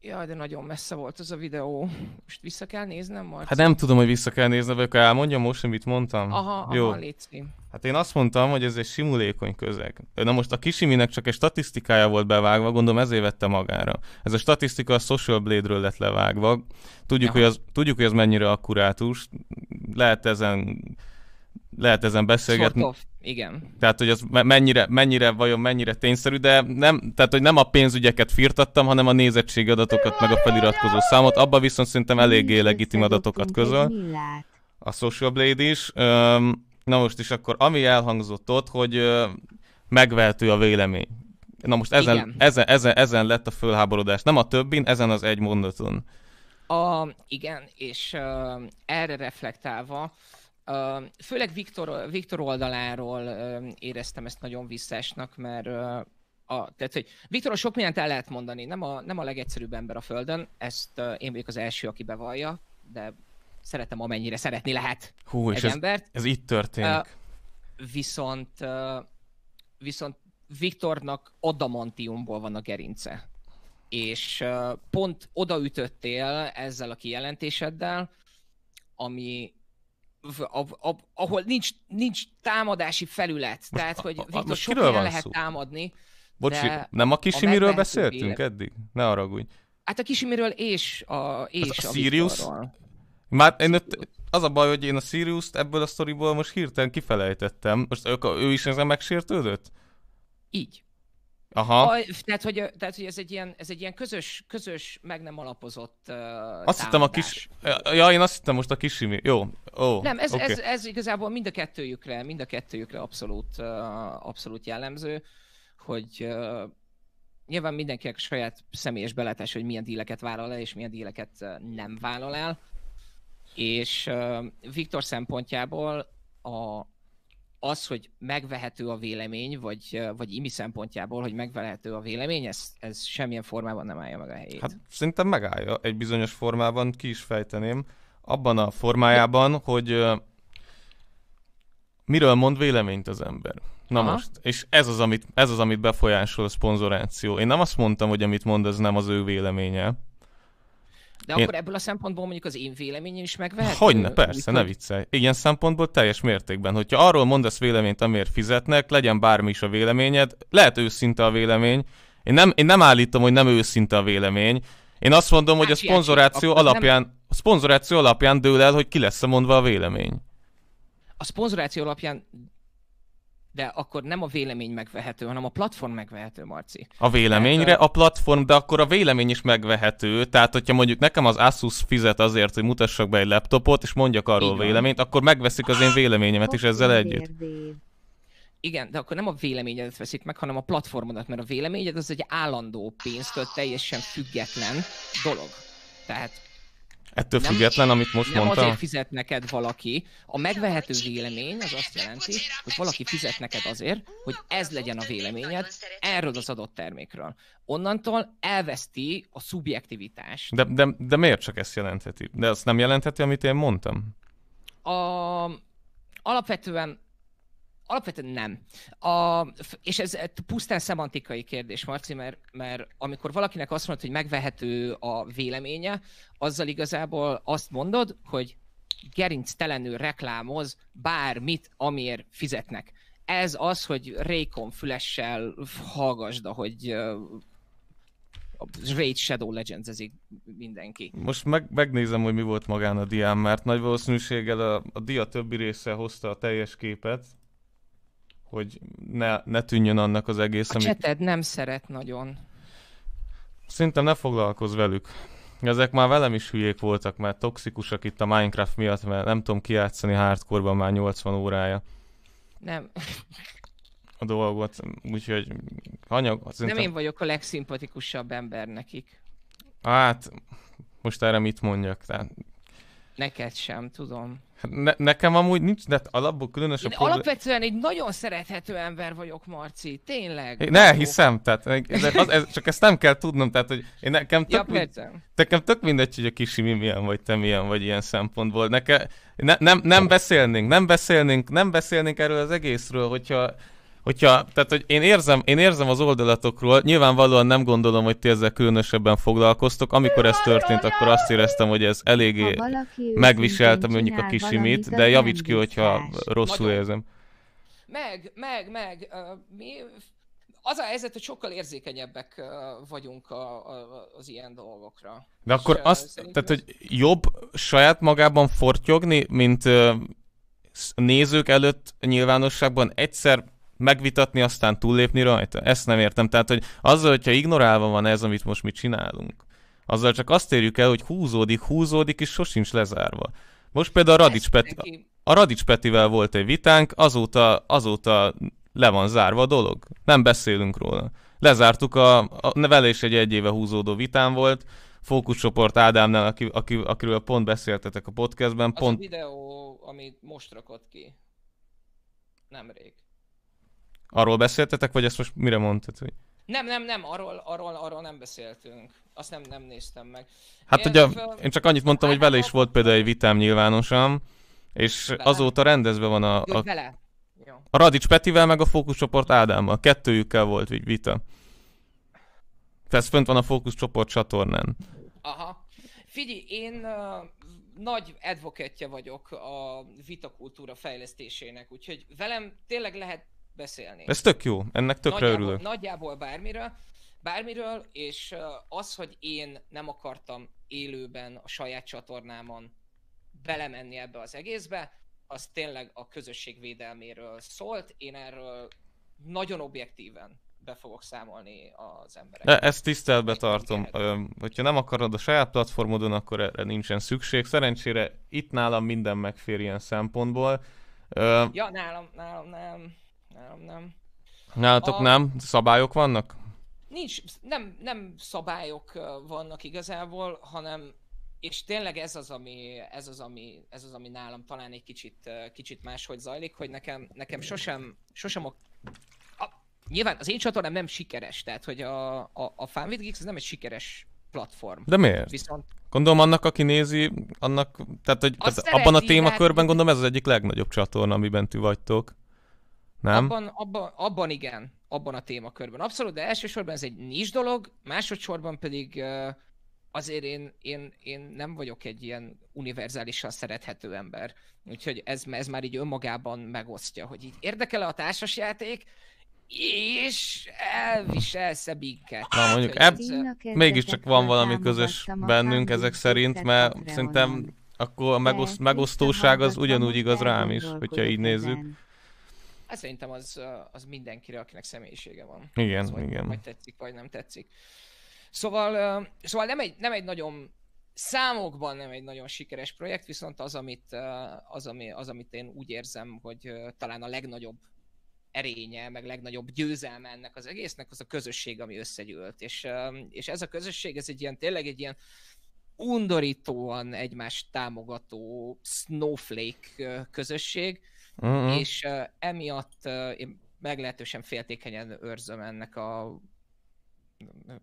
Jaj, de nagyon messze volt az a videó. Most vissza kell néznem, Marci? Hát nem tudom, hogy vissza kell néznem, vagy akkor elmondjam most, amit mondtam. Aha, Jó. aha, létszik. Hát én azt mondtam, hogy ez egy simulékony közeg. Na most a Kisiminek csak egy statisztikája volt bevágva, gondolom ezért vette magára. Ez a statisztika a Social Blade-ről lett levágva. Tudjuk, hogy, az, tudjuk hogy az mennyire akkurátus. Lehet ezen lehet ezen beszélgetni. Sort of, igen. Tehát, hogy az mennyire, mennyire, vajon mennyire tényszerű, de nem, tehát, hogy nem a pénzügyeket firtattam, hanem a nézettségi adatokat, meg a feliratkozó számot. Abba viszont szerintem eléggé legitim adatokat közöl. A Social Blade is. Um, Na most is akkor, ami elhangzott ott, hogy megvehető a vélemény. Na most ezen, ezen, ezen, ezen lett a fölháborodás. Nem a többin, ezen az egy mondaton. A, igen, és uh, erre reflektálva, Uh, főleg Viktor, Viktor oldaláról uh, éreztem ezt nagyon visszásnak, mert uh, a, tehát, hogy Viktor sok mindent el lehet mondani, nem a, nem a legegyszerűbb ember a Földön, ezt uh, én vagyok az első, aki bevallja, de szeretem, amennyire szeretni lehet Hú, egy ez, embert. ez itt történik. Uh, viszont, uh, viszont Viktornak adamantiumból van a gerince. És uh, pont odaütöttél ezzel a kijelentéseddel, ami a, a, ahol nincs, nincs támadási felület. Most, Tehát, hogy Viktor sok helyen lehet szó? támadni. Bocsi, de nem a Kisimiről beszéltünk élet. eddig? Ne haragudj. Hát a Kisimiről és hát a és a, a Sirius már én ott, az a baj, hogy én a Sirius-t ebből a sztoriból most hirtelen kifelejtettem. Most ők, ő is ezen megsértődött? Így. Aha. A, tehát, hogy, tehát, hogy ez egy ilyen, ez egy ilyen közös, közös, meg nem alapozott uh, Azt támadás. hittem a kis... Ja, én azt hittem most a kis simi. Jó. Oh, nem, ez, okay. ez, ez, igazából mind a kettőjükre, mind a kettőjükre abszolút, uh, abszolút jellemző, hogy uh, nyilván mindenkinek saját személyes belátás, hogy milyen díleket vállal el, és milyen díleket nem vállal el. És uh, Viktor szempontjából a, az, hogy megvehető a vélemény, vagy, vagy imi szempontjából, hogy megvehető a vélemény, ez, ez semmilyen formában nem állja meg a helyét. Hát szerintem megállja egy bizonyos formában, ki is fejteném, abban a formájában, hogy uh, miről mond véleményt az ember. Na Aha. most, és ez az, amit, ez az, amit befolyásol a szponzoráció. Én nem azt mondtam, hogy amit mond, ez nem az ő véleménye, de én... akkor ebből a szempontból mondjuk az én véleményem is megvehető? Hogyne, persze, ne viccelj. Ilyen szempontból teljes mértékben. Hogyha arról mondasz véleményt, amiért fizetnek, legyen bármi is a véleményed, lehet őszinte a vélemény. Én nem, én nem állítom, hogy nem őszinte a vélemény. Én azt mondom, hát hogy a szponzoráció alapján, nem... a szponzoráció alapján dől el, hogy ki lesz mondva a vélemény. A szponzoráció alapján de akkor nem a vélemény megvehető, hanem a platform megvehető, Marci. A véleményre tehát, a platform, de akkor a vélemény is megvehető, tehát hogyha mondjuk nekem az Asus fizet azért, hogy mutassak be egy laptopot, és mondjak arról véleményt, akkor megveszik az én véleményemet is ezzel együtt. Igen, de akkor nem a véleményedet veszik meg, hanem a platformodat, mert a véleményed az egy állandó pénztől teljesen független dolog. Tehát Ettől nem, független, amit most nem mondtam? azért fizet neked valaki. A megvehető vélemény az azt jelenti, hogy valaki fizet neked azért, hogy ez legyen a véleményed erről az adott termékről. Onnantól elveszti a szubjektivitást. De, de, de miért csak ezt jelentheti? De azt nem jelentheti, amit én mondtam? A... Alapvetően Alapvetően nem. A, és ez pusztán szemantikai kérdés, Marci, mert, mert amikor valakinek azt mondod, hogy megvehető a véleménye, azzal igazából azt mondod, hogy gerinctelenül reklámoz bármit, amiért fizetnek. Ez az, hogy Raycon fülessel hallgasd, ahogy a Raid Shadow legends ezik mindenki. Most meg, megnézem, hogy mi volt magán a dián, mert nagy valószínűséggel a, a dia többi része hozta a teljes képet, hogy ne, ne tűnjön annak az egész, a amit... cseted nem szeret nagyon. Szerintem ne foglalkozz velük. Ezek már velem is hülyék voltak, mert toxikusak itt a Minecraft miatt, mert nem tudom kiátszani hardcore már 80 órája. Nem. A dolgot, úgyhogy anyag... Szerintem... Nem én vagyok a legszimpatikusabb ember nekik. Hát, most erre mit mondjak? Tehát... Neked sem, tudom. Hát ne, nekem amúgy nincs, de hát alapból különös Én a probléma. alapvetően egy nagyon szerethető ember vagyok, Marci, tényleg. Én ne, hiszem, tehát ez, az, ez, csak ezt nem kell tudnom, tehát hogy én nekem tök, ja, mind, nekem tök mindegy, hogy a mi milyen vagy, te milyen vagy ilyen szempontból. Nekem, ne, nem, nem beszélnénk, nem beszélnénk, nem beszélnénk erről az egészről, hogyha hogyha, tehát hogy én érzem, én érzem az oldalatokról, nyilvánvalóan nem gondolom, hogy ti ezzel különösebben foglalkoztok. Amikor ez történt, akkor azt éreztem, hogy ez eléggé megviseltem mondjuk a kisimit, de javíts ki, hogyha rosszul érzem. Meg, meg, meg, mi az a helyzet, hogy sokkal érzékenyebbek vagyunk a, a, az ilyen dolgokra. De akkor És azt, tehát hogy jobb saját magában fortyogni, mint nézők előtt nyilvánosságban egyszer megvitatni, aztán túllépni rajta. Ezt nem értem. Tehát, hogy azzal, hogyha ignorálva van ez, amit most mi csinálunk, azzal csak azt érjük el, hogy húzódik, húzódik, és sosincs lezárva. Most például a Radics, Peti, a Radics Petivel volt egy vitánk, azóta, azóta le van zárva a dolog. Nem beszélünk róla. Lezártuk, a, a vele is egy egy éve húzódó vitán volt, fókuszcsoport Ádámnál, aki, aki, akiről pont beszéltetek a podcastben. Az pont... a videó, amit most rakott ki. Nemrég. Arról beszéltetek, vagy ezt most mire mondtad? Hogy... Nem, nem, nem, arról, arról, arról nem beszéltünk. Azt nem, nem néztem meg. Hát én ugye, fel... én csak annyit mondtam, hogy vele is volt például egy vitám nyilvánosan, és vele? azóta rendezve van a... a... Vele. Jó. A Radics Petivel, meg a fókuszcsoport Ádámmal. Kettőjükkel volt egy vita. Ez fönt van a fókuszcsoport csatornán. Aha. Figyelj, én uh, nagy advokátja vagyok a vitakultúra fejlesztésének, úgyhogy velem tényleg lehet beszélni. Ez tök jó, ennek tökre nagyjából, örülök. Nagyjából bármiről, bármiről, és az, hogy én nem akartam élőben a saját csatornámon belemenni ebbe az egészbe, az tényleg a közösség védelméről szólt, én erről nagyon objektíven be fogok számolni az emberek. E, ezt tiszteletbe tartom. hogyha nem akarod a saját platformodon, akkor erre nincsen szükség. Szerencsére itt nálam minden megfér ilyen szempontból. Ja, nálam, nálam nem. Nálam nem. Nálatok a... nem? Szabályok vannak? Nincs, nem, nem szabályok vannak igazából, hanem és tényleg ez az, ami, ez az, ami, ez az, ami nálam talán egy kicsit, kicsit máshogy zajlik, hogy nekem, nekem sosem, sosem a, a, nyilván az én csatornám nem sikeres, tehát hogy a, a, a Fan Geeks ez nem egy sikeres platform. De miért? Viszont Gondolom annak, aki nézi, annak, tehát, hogy, tehát abban a témakörben hát... gondolom ez az egyik legnagyobb csatorna, amiben ti vagytok nem? Abban, abban, abban igen, abban a témakörben. Abszolút, de elsősorban ez egy nincs dolog, másodszorban pedig azért én, én, én nem vagyok egy ilyen univerzálisan szerethető ember. Úgyhogy ez, ez már így önmagában megosztja, hogy így érdekel a társasjáték, és elviselsz-e minket. Na mondjuk eb... mégiscsak van valami közös bennünk ezek szerint, mert szerintem akkor a megoszt, megosztóság az ugyanúgy igaz rám is, hogyha így nézzük. Hát szerintem az, az mindenkire, akinek személyisége van. Igen, az igen. Vagy, vagy tetszik, vagy nem tetszik. Szóval, szóval nem, egy, nem egy nagyon számokban nem egy nagyon sikeres projekt, viszont az, amit, az, ami, az, amit én úgy érzem, hogy talán a legnagyobb erénye, meg legnagyobb győzelme ennek az egésznek, az a közösség, ami összegyűlt. És, és ez a közösség, ez egy ilyen, tényleg egy ilyen undorítóan egymást támogató snowflake közösség, uh-huh. és uh, emiatt uh, én meglehetősen féltékenyen őrzöm ennek a nem,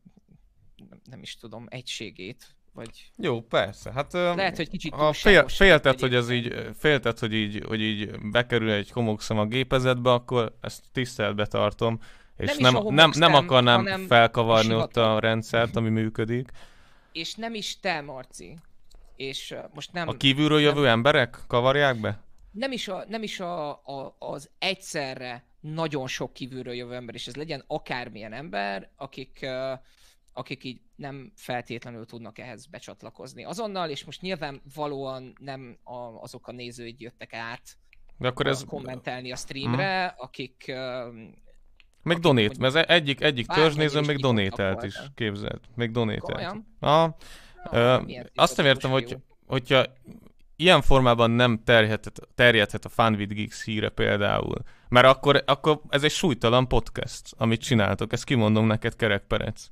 nem, is tudom, egységét, vagy... Jó, persze. Hát, Lehet, hogy kicsit ha fél, féltett, hogy ez így, féltett, hogy így, hogy így bekerül egy homokszem a gépezetbe, akkor ezt tiszteletbe tartom, és nem, nem, nem, nem akarnám felkavarni a ott a rendszert, ami működik. És nem is te, Marci. És most nem... A kívülről jövő nem... emberek kavarják be? nem is, a, nem is a, a, az egyszerre nagyon sok kívülről jövő ember, és ez legyen akármilyen ember, akik, akik így nem feltétlenül tudnak ehhez becsatlakozni azonnal, és most nyilvánvalóan nem a, azok a nézőid jöttek át de akkor ez... kommentelni a streamre, hmm. akik... Meg donét, mert egyik, egyik törzsnéző még donételt is, képzelt. Még donételt. Ah, Na, hát ö, azt nem értem, hogy hogyha ilyen formában nem terjedhet, terjedhet a Fun with Geeks híre például. Mert akkor, akkor ez egy súlytalan podcast, amit csináltok, ezt kimondom neked, Kerek Perec.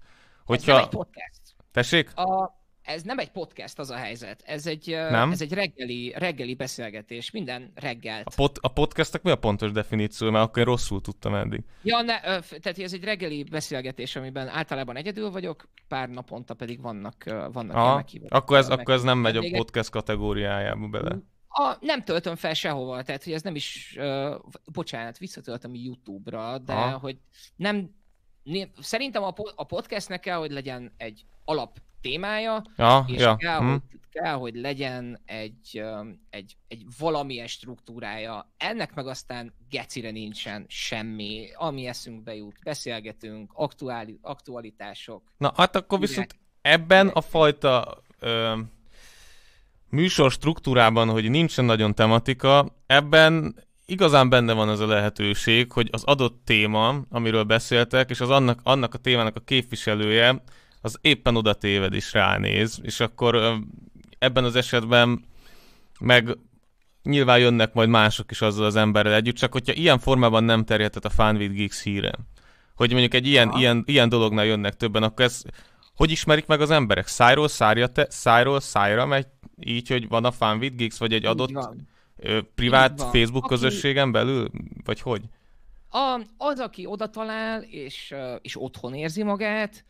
Hogyha... Ez nem egy podcast. Tessék? A, ez nem egy podcast az a helyzet, ez egy, nem? Ez egy reggeli, reggeli beszélgetés, minden reggel. A, pod, a podcastnak mi a pontos definíció, mert akkor én rosszul tudtam eddig. Ja, ne, tehát ez egy reggeli beszélgetés, amiben általában egyedül vagyok, pár naponta pedig vannak, vannak Aha, Akkor ez, akkor ez nem megy a podcast kategóriájába bele. A, nem töltöm fel sehova, tehát hogy ez nem is, ö, bocsánat, visszatöltöm YouTube-ra, de Aha. hogy nem, nem, szerintem a, a podcastnek kell, hogy legyen egy alap témája, ja, és ja. Kell, hmm. hogy, kell, hogy legyen egy, egy, egy valamilyen struktúrája. Ennek meg aztán gecire nincsen semmi, ami eszünkbe jut, beszélgetünk, aktuális, aktualitások. Na, hát akkor viszont ebben a fajta ö, műsor struktúrában, hogy nincsen nagyon tematika, ebben igazán benne van ez a lehetőség, hogy az adott téma, amiről beszéltek, és az annak, annak a témának a képviselője az éppen oda téved is ránéz, és akkor ebben az esetben meg nyilván jönnek majd mások is azzal az emberrel együtt, csak hogyha ilyen formában nem terjedhet a Fun with Geeks híre, hogy mondjuk egy ilyen, ilyen, ilyen dolognál jönnek többen, akkor ez hogy ismerik meg az emberek? Szájról, szárja te, szájról szájra megy így, hogy van a Fun with Geeks, vagy egy adott ö, privát Facebook Aki... közösségen belül? Vagy hogy? A, az, aki oda talál, és, és otthon érzi magát,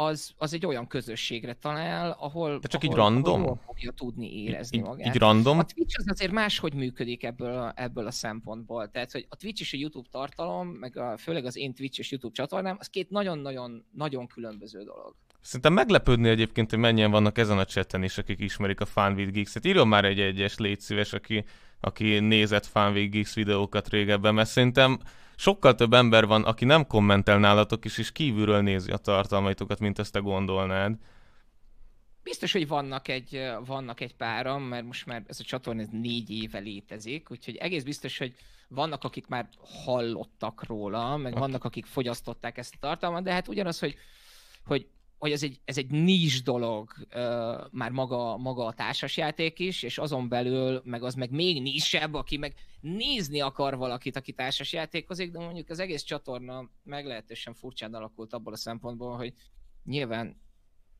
az, az egy olyan közösségre talál, ahol De csak ahol, így random? Ahol fogja tudni érezni így, magát. Így random? A Twitch az azért máshogy működik ebből a, ebből a szempontból. Tehát, hogy a Twitch és a YouTube tartalom, meg a, főleg az én Twitch és YouTube csatornám, az két nagyon-nagyon nagyon különböző dolog. Szerintem meglepődni egyébként, hogy mennyien vannak ezen a cseten is, akik ismerik a Fanvid Geeks-et. Hát írjon már egy egyes, légy szíves, aki, aki nézett Fanvid Geeks videókat régebben, mert szerintem sokkal több ember van, aki nem kommentel nálatok is, és kívülről nézi a tartalmaitokat, mint ezt te gondolnád. Biztos, hogy vannak egy, vannak egy páram, mert most már ez a csatorna ez négy éve létezik, úgyhogy egész biztos, hogy vannak, akik már hallottak róla, meg vannak, akik fogyasztották ezt a tartalmat, de hát ugyanaz, hogy, hogy hogy ez egy, ez egy nis dolog már maga, maga a társasjáték is, és azon belül meg az meg még nisebb, aki meg nézni akar valakit, aki társasjátékozik, de mondjuk az egész csatorna meglehetősen furcsán alakult abból a szempontból, hogy nyilván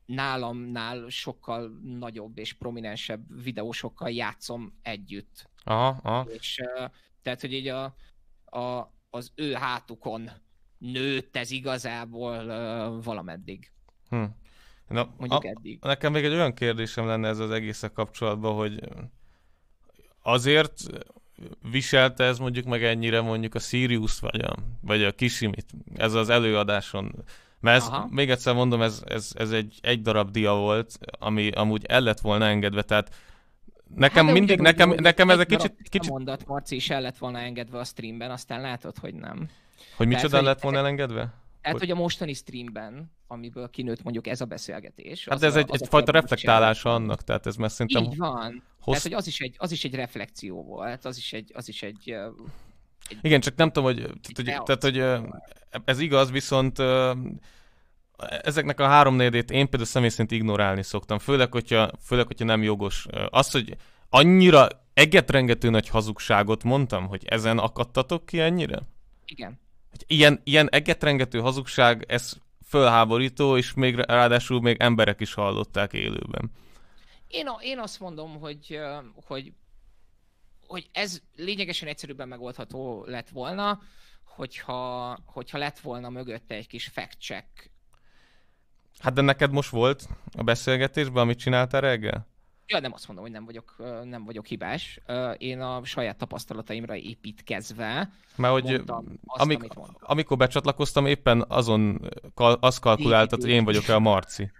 nálamnál sokkal nagyobb és prominensebb videósokkal játszom együtt. Aha, aha. És tehát, hogy így a, a, az ő hátukon nőtt ez igazából uh, valameddig. Hm. Na, Mondjuk a, eddig. Nekem még egy olyan kérdésem lenne ez az egész kapcsolatban, hogy azért viselte ez mondjuk meg ennyire mondjuk a Sirius vagy a, vagy a Kisimit, ez az előadáson. Mert ez, még egyszer mondom, ez, ez, ez egy, egy darab dia volt, ami amúgy el lett volna engedve, tehát Nekem hát mindig, nekem, úgy, nekem ez egy kicsit... kicsit... mondat, Marci is el lett volna engedve a streamben, aztán látod, hogy nem. Hogy micsoda lett volna elengedve? Hát hogy a mostani streamben, amiből kinőtt mondjuk ez a beszélgetés. Hát ez a, egy, egyfajta reflektálása annak, tehát ez már szerintem... Így van. Hossz... Tehát, hogy az is, egy, az is egy reflekció volt, az is egy, az is egy, egy Igen, csak nem tudom, hogy, tehát, hogy, tehát, hogy ez igaz, viszont ezeknek a három négyét én például személy szerint ignorálni szoktam, főleg hogyha, főleg, hogyha nem jogos. Az, hogy annyira egetrengető nagy hazugságot mondtam, hogy ezen akadtatok ki ennyire? Igen. Hogy ilyen, ilyen egetrengető hazugság, ez fölháborító, és még ráadásul még emberek is hallották élőben. Én, a, én azt mondom, hogy, hogy, hogy ez lényegesen egyszerűbben megoldható lett volna, hogyha, hogyha lett volna mögötte egy kis fact check. Hát de neked most volt a beszélgetésben, amit csináltál reggel? Ja, nem azt mondom, hogy nem vagyok, nem vagyok hibás. Én a saját tapasztalataimra építkezve Mert hogy mondtam azt, amik, amit Amikor becsatlakoztam, éppen azon azt kalkuláltat, hogy én vagyok-e a Marci,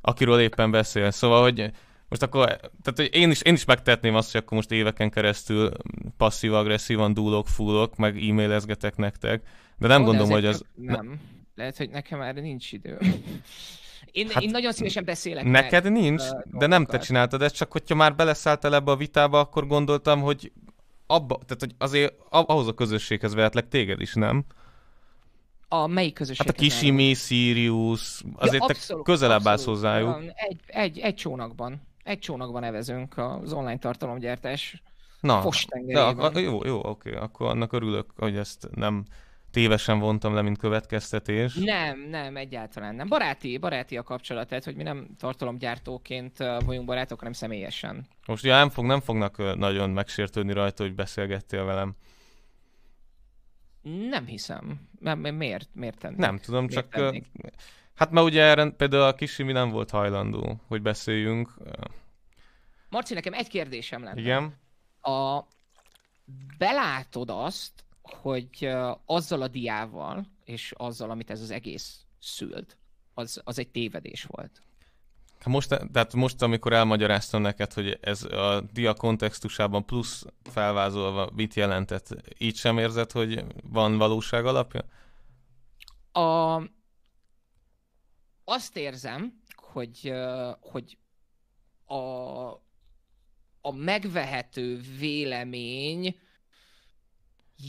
akiről éppen beszél. Szóval, hogy most akkor, tehát hogy én is, én is megtetném azt, hogy akkor most éveken keresztül passzív-agresszívan dúlok, fúlok, meg e-mailezgetek nektek, de nem Ó, gondolom, hogy az... Nem. Lehet, hogy nekem erre nincs idő. Én, hát én nagyon szívesen beszélek. Neked meg, nincs, uh, de nem te csináltad ezt, csak hogyha már beleszálltál ebbe a vitába, akkor gondoltam, hogy abba, tehát hogy azért ahhoz a közösséghez vehetlek téged is, nem? A melyik közösség? Hát a Kisimi, Sirius, azért ja, abszolút, te közelebb abszolút, állsz hozzájuk. Egy, egy, egy csónakban. Egy csónakban nevezünk az online tartalomgyártás Na, de, a, jó, jó, oké, akkor annak örülök, hogy ezt nem tévesen vontam le, mint következtetés. Nem, nem, egyáltalán nem. Baráti, baráti a kapcsolat, tehát hogy mi nem tartalomgyártóként vagyunk barátok, hanem személyesen. Most ja, nem, fog, nem fognak nagyon megsértődni rajta, hogy beszélgettél velem. Nem hiszem. Nem, miért, miért tennék? Nem tudom, miért csak... Tennék? Hát mert ugye erre például a Kisimi nem volt hajlandó, hogy beszéljünk. Marci, nekem egy kérdésem lenne. Igen? A... Belátod azt, hogy azzal a diával, és azzal, amit ez az egész szült, az, az egy tévedés volt. Hát most, tehát most, amikor elmagyaráztam neked, hogy ez a dia kontextusában plusz felvázolva mit jelentett, így sem érzed, hogy van valóság alapja? A... Azt érzem, hogy, hogy a, a megvehető vélemény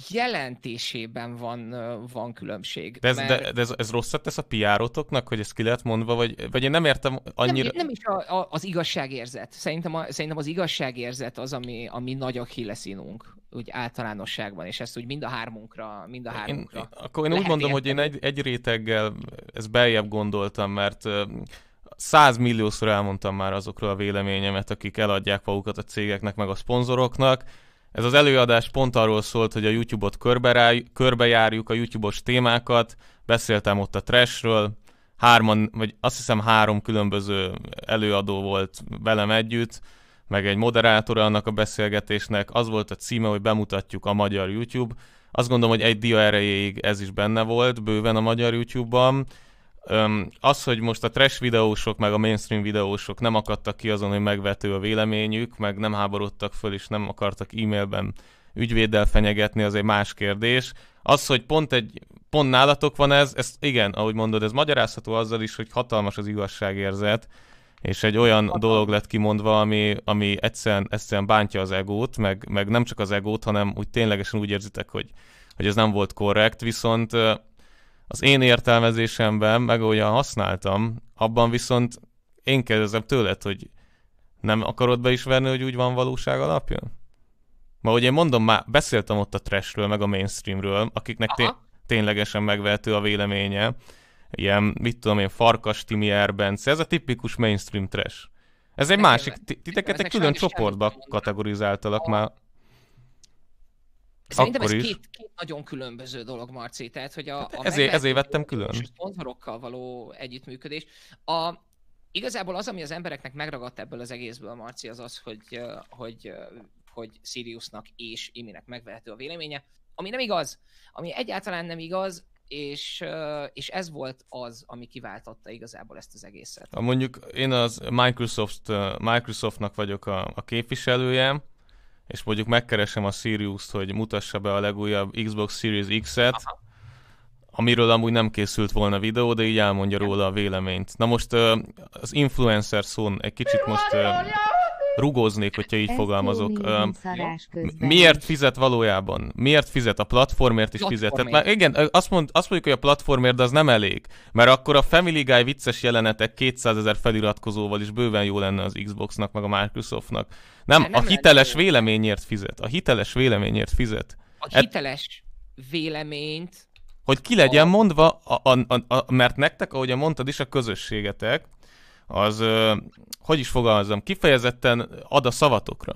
jelentésében van, van különbség. De ez, mert... de, de ez, ez rosszat tesz a pr hogy ez ki lehet mondva, vagy, vagy én nem értem annyira... Nem, nem is a, a, az igazságérzet. Szerintem, a, szerintem az igazságérzet az, ami, ami nagy a híleszínunk úgy általánosságban, és ezt úgy mind a hármunkra, mind a hármunkra. Én, akkor én úgy mondom, érteni. hogy én egy, egy réteggel ezt beljebb gondoltam, mert százmilliószor elmondtam már azokról a véleményemet, akik eladják magukat a cégeknek, meg a szponzoroknak, ez az előadás pont arról szólt, hogy a YouTube-ot körbejárjuk, a YouTube-os témákat, beszéltem ott a trashről, hárman, vagy azt hiszem három különböző előadó volt velem együtt, meg egy moderátora annak a beszélgetésnek, az volt a címe, hogy bemutatjuk a magyar YouTube. Azt gondolom, hogy egy dia erejéig ez is benne volt, bőven a magyar YouTube-ban, Öm, az, hogy most a trash videósok meg a mainstream videósok nem akadtak ki azon, hogy megvető a véleményük, meg nem háborodtak föl, és nem akartak e-mailben ügyvéddel fenyegetni, az egy más kérdés. Az, hogy pont egy pont nálatok van ez, ez igen, ahogy mondod, ez magyarázható azzal is, hogy hatalmas az igazságérzet, és egy olyan Hatalmas. dolog lett kimondva, ami, ami egyszerűen, egyszerűen bántja az egót, meg, meg nem csak az egót, hanem úgy ténylegesen úgy érzitek, hogy, hogy ez nem volt korrekt, viszont az én értelmezésemben, meg olyan használtam, abban viszont én kérdezem tőled, hogy nem akarod beismerni, hogy úgy van valóság alapján? Ma ugye mondom, már beszéltem ott a trashről, meg a mainstreamről, akiknek té- ténylegesen megvehető a véleménye. Ilyen, mit tudom én, Farkas, Timi Erbence, ez a tipikus mainstream trash. Ez egy másik, titeket egy külön csoportba kategorizáltalak már. Szerintem Akkor ez is. Két, két nagyon különböző dolog, Marci. Tehát, hogy a, hát a ezért, ezért vettem külön. A sponsorokkal való együttműködés. A, igazából az, ami az embereknek megragadt ebből az egészből, Marci, az az, hogy, hogy, hogy Siriusnak és Iminek megvehető a véleménye, ami nem igaz, ami egyáltalán nem igaz, és, és ez volt az, ami kiváltotta igazából ezt az egészet. mondjuk én az Microsoft, Microsoftnak vagyok a, a képviselője, és mondjuk megkeresem a Sirius-t, hogy mutassa be a legújabb Xbox Series X-et, Aha. amiről amúgy nem készült volna videó, de így elmondja róla a véleményt. Na most az influencer szón egy kicsit most rugóznék, hogyha így fogalmazok. Miért fizet valójában? Miért fizet? A platformért is platformért. fizet. Tehát igen, azt, mond, azt mondjuk, hogy a platformért, de az nem elég. Mert akkor a Family Guy vicces jelenetek 200 ezer feliratkozóval is bőven jó lenne az Xboxnak, meg a Microsoftnak. Nem, hát nem a hiteles elég. véleményért fizet. A hiteles véleményért fizet. A hiteles véleményt hogy ki legyen mondva, a, a, a, a, mert nektek, ahogy mondtad is, a közösségetek, az, hogy is fogalmazom, kifejezetten ad a szavatokra.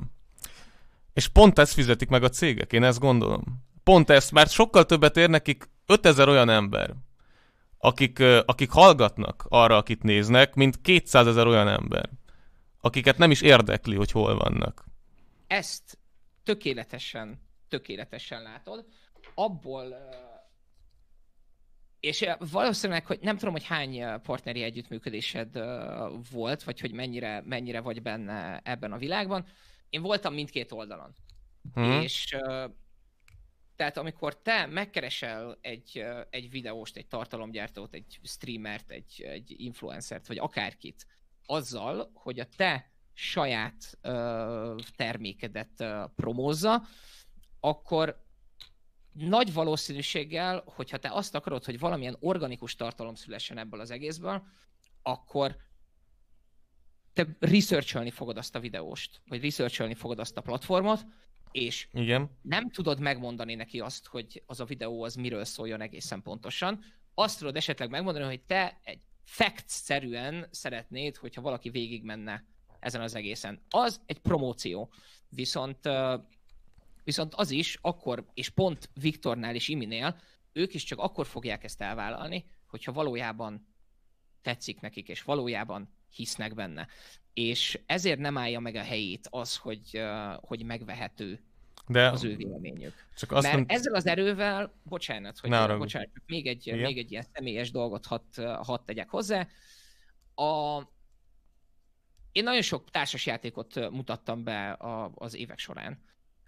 És pont ezt fizetik meg a cégek, én ezt gondolom. Pont ezt, mert sokkal többet ér nekik 5000 olyan ember, akik, akik hallgatnak arra, akit néznek, mint 200 ezer olyan ember, akiket nem is érdekli, hogy hol vannak. Ezt tökéletesen, tökéletesen látod. Abból és valószínűleg, hogy nem tudom, hogy hány partneri együttműködésed volt, vagy hogy mennyire, mennyire vagy benne ebben a világban. Én voltam mindkét oldalon. Hmm. És tehát amikor te megkeresel egy, egy videóst, egy tartalomgyártót, egy streamert, egy, egy influencert, vagy akárkit, azzal, hogy a te saját ö, termékedet ö, promózza, akkor nagy valószínűséggel, hogyha te azt akarod, hogy valamilyen organikus tartalom szülessen ebből az egészből, akkor te researcholni fogod azt a videóst, vagy researcholni fogod azt a platformot, és Igen. nem tudod megmondani neki azt, hogy az a videó az miről szóljon egészen pontosan. Azt tudod esetleg megmondani, hogy te egy fact-szerűen szeretnéd, hogyha valaki végigmenne ezen az egészen. Az egy promóció. Viszont Viszont az is akkor, és pont Viktornál és Iminél, ők is csak akkor fogják ezt elvállalni, hogyha valójában tetszik nekik, és valójában hisznek benne. És ezért nem állja meg a helyét az, hogy, hogy megvehető de az ő véleményük. Csak azt Mert mond... ezzel az erővel, bocsánat, hogy ne bocsánat, még egy, Igen? még egy ilyen személyes dolgot hadd hat tegyek hozzá. A... Én nagyon sok társasjátékot mutattam be a, az évek során.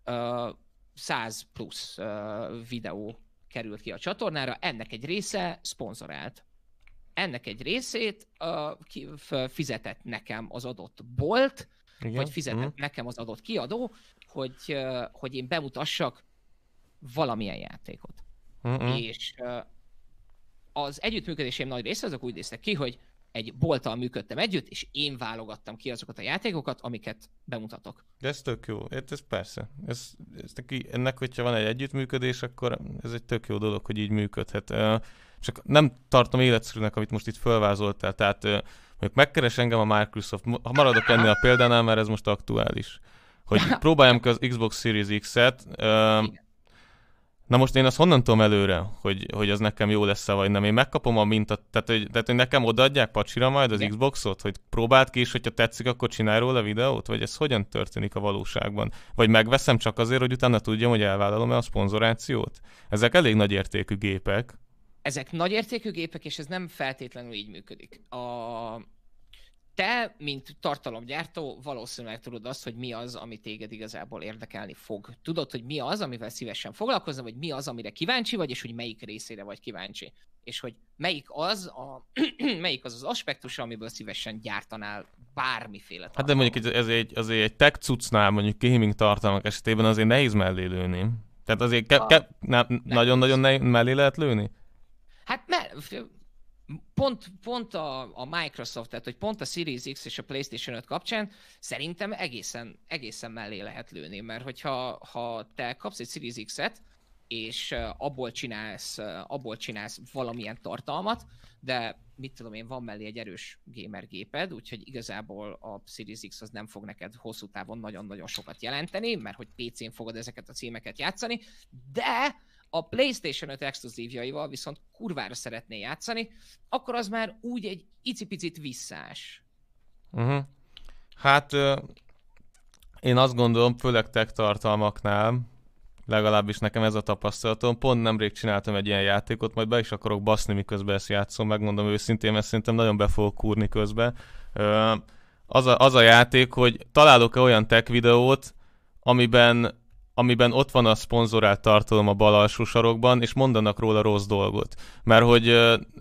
100 plusz videó került ki a csatornára, ennek egy része szponzorált. Ennek egy részét fizetett nekem az adott bolt, Igen? vagy fizetett mm. nekem az adott kiadó, hogy, hogy én bemutassak valamilyen játékot. Mm-mm. És az együttműködésém nagy része azok úgy néztek ki, hogy egy bolttal működtem együtt, és én válogattam ki azokat a játékokat, amiket bemutatok. De ez tök jó, ez persze. Ez, ez neki, ennek, hogyha van egy együttműködés, akkor ez egy tök jó dolog, hogy így működhet. Csak nem tartom életszerűnek, amit most itt felvázoltál. Tehát mondjuk megkeres engem a Microsoft, ha maradok ennél a példánál, mert ez most aktuális, hogy próbáljam ki az Xbox Series X-et, Igen Na most én azt honnan tudom előre, hogy, hogy az nekem jó lesz-e, vagy nem. Én megkapom a mintát, tehát hogy, tehát, hogy nekem odaadják pacsira majd az Xboxot, hogy próbált ki, is, hogyha tetszik, akkor csinálj róla videót, vagy ez hogyan történik a valóságban? Vagy megveszem csak azért, hogy utána tudjam, hogy elvállalom-e a szponzorációt? Ezek elég nagy értékű gépek. Ezek nagy értékű gépek, és ez nem feltétlenül így működik. A, te, mint tartalomgyártó, valószínűleg tudod azt, hogy mi az, ami téged igazából érdekelni fog. Tudod, hogy mi az, amivel szívesen foglalkozna, vagy mi az, amire kíváncsi vagy, és hogy melyik részére vagy kíváncsi. És hogy melyik az a, melyik az, az aspektus, amiből szívesen gyártanál bármiféle tartalmat. Hát de mondjuk ez egy, azért egy tech cuccnál, mondjuk gaming tartalmak esetében azért nehéz mellé lőni. Tehát azért ke- ke- nagyon-nagyon ne- mellé lehet lőni? Hát mert pont, pont a, a Microsoft, tehát hogy pont a Series X és a PlayStation 5 kapcsán szerintem egészen, egészen mellé lehet lőni, mert hogyha ha te kapsz egy Series X-et, és abból csinálsz, abból csinálsz valamilyen tartalmat, de mit tudom én, van mellé egy erős gamer géped, úgyhogy igazából a Series X az nem fog neked hosszú távon nagyon-nagyon sokat jelenteni, mert hogy PC-n fogod ezeket a címeket játszani, de a PlayStation 5 exkluzívjaival viszont kurvára szeretné játszani, akkor az már úgy egy icipicit visszás. Uh-huh. Hát euh, én azt gondolom, főleg tech tartalmaknál, legalábbis nekem ez a tapasztalatom. Pont nemrég csináltam egy ilyen játékot, majd be is akarok baszni, miközben ezt játszom, megmondom őszintén, mert szerintem nagyon be fogok kúrni közben. Az a, az a játék, hogy találok-e olyan tech videót, amiben amiben ott van a szponzorált tartalom a bal alsó sarokban, és mondanak róla rossz dolgot. Mert hogy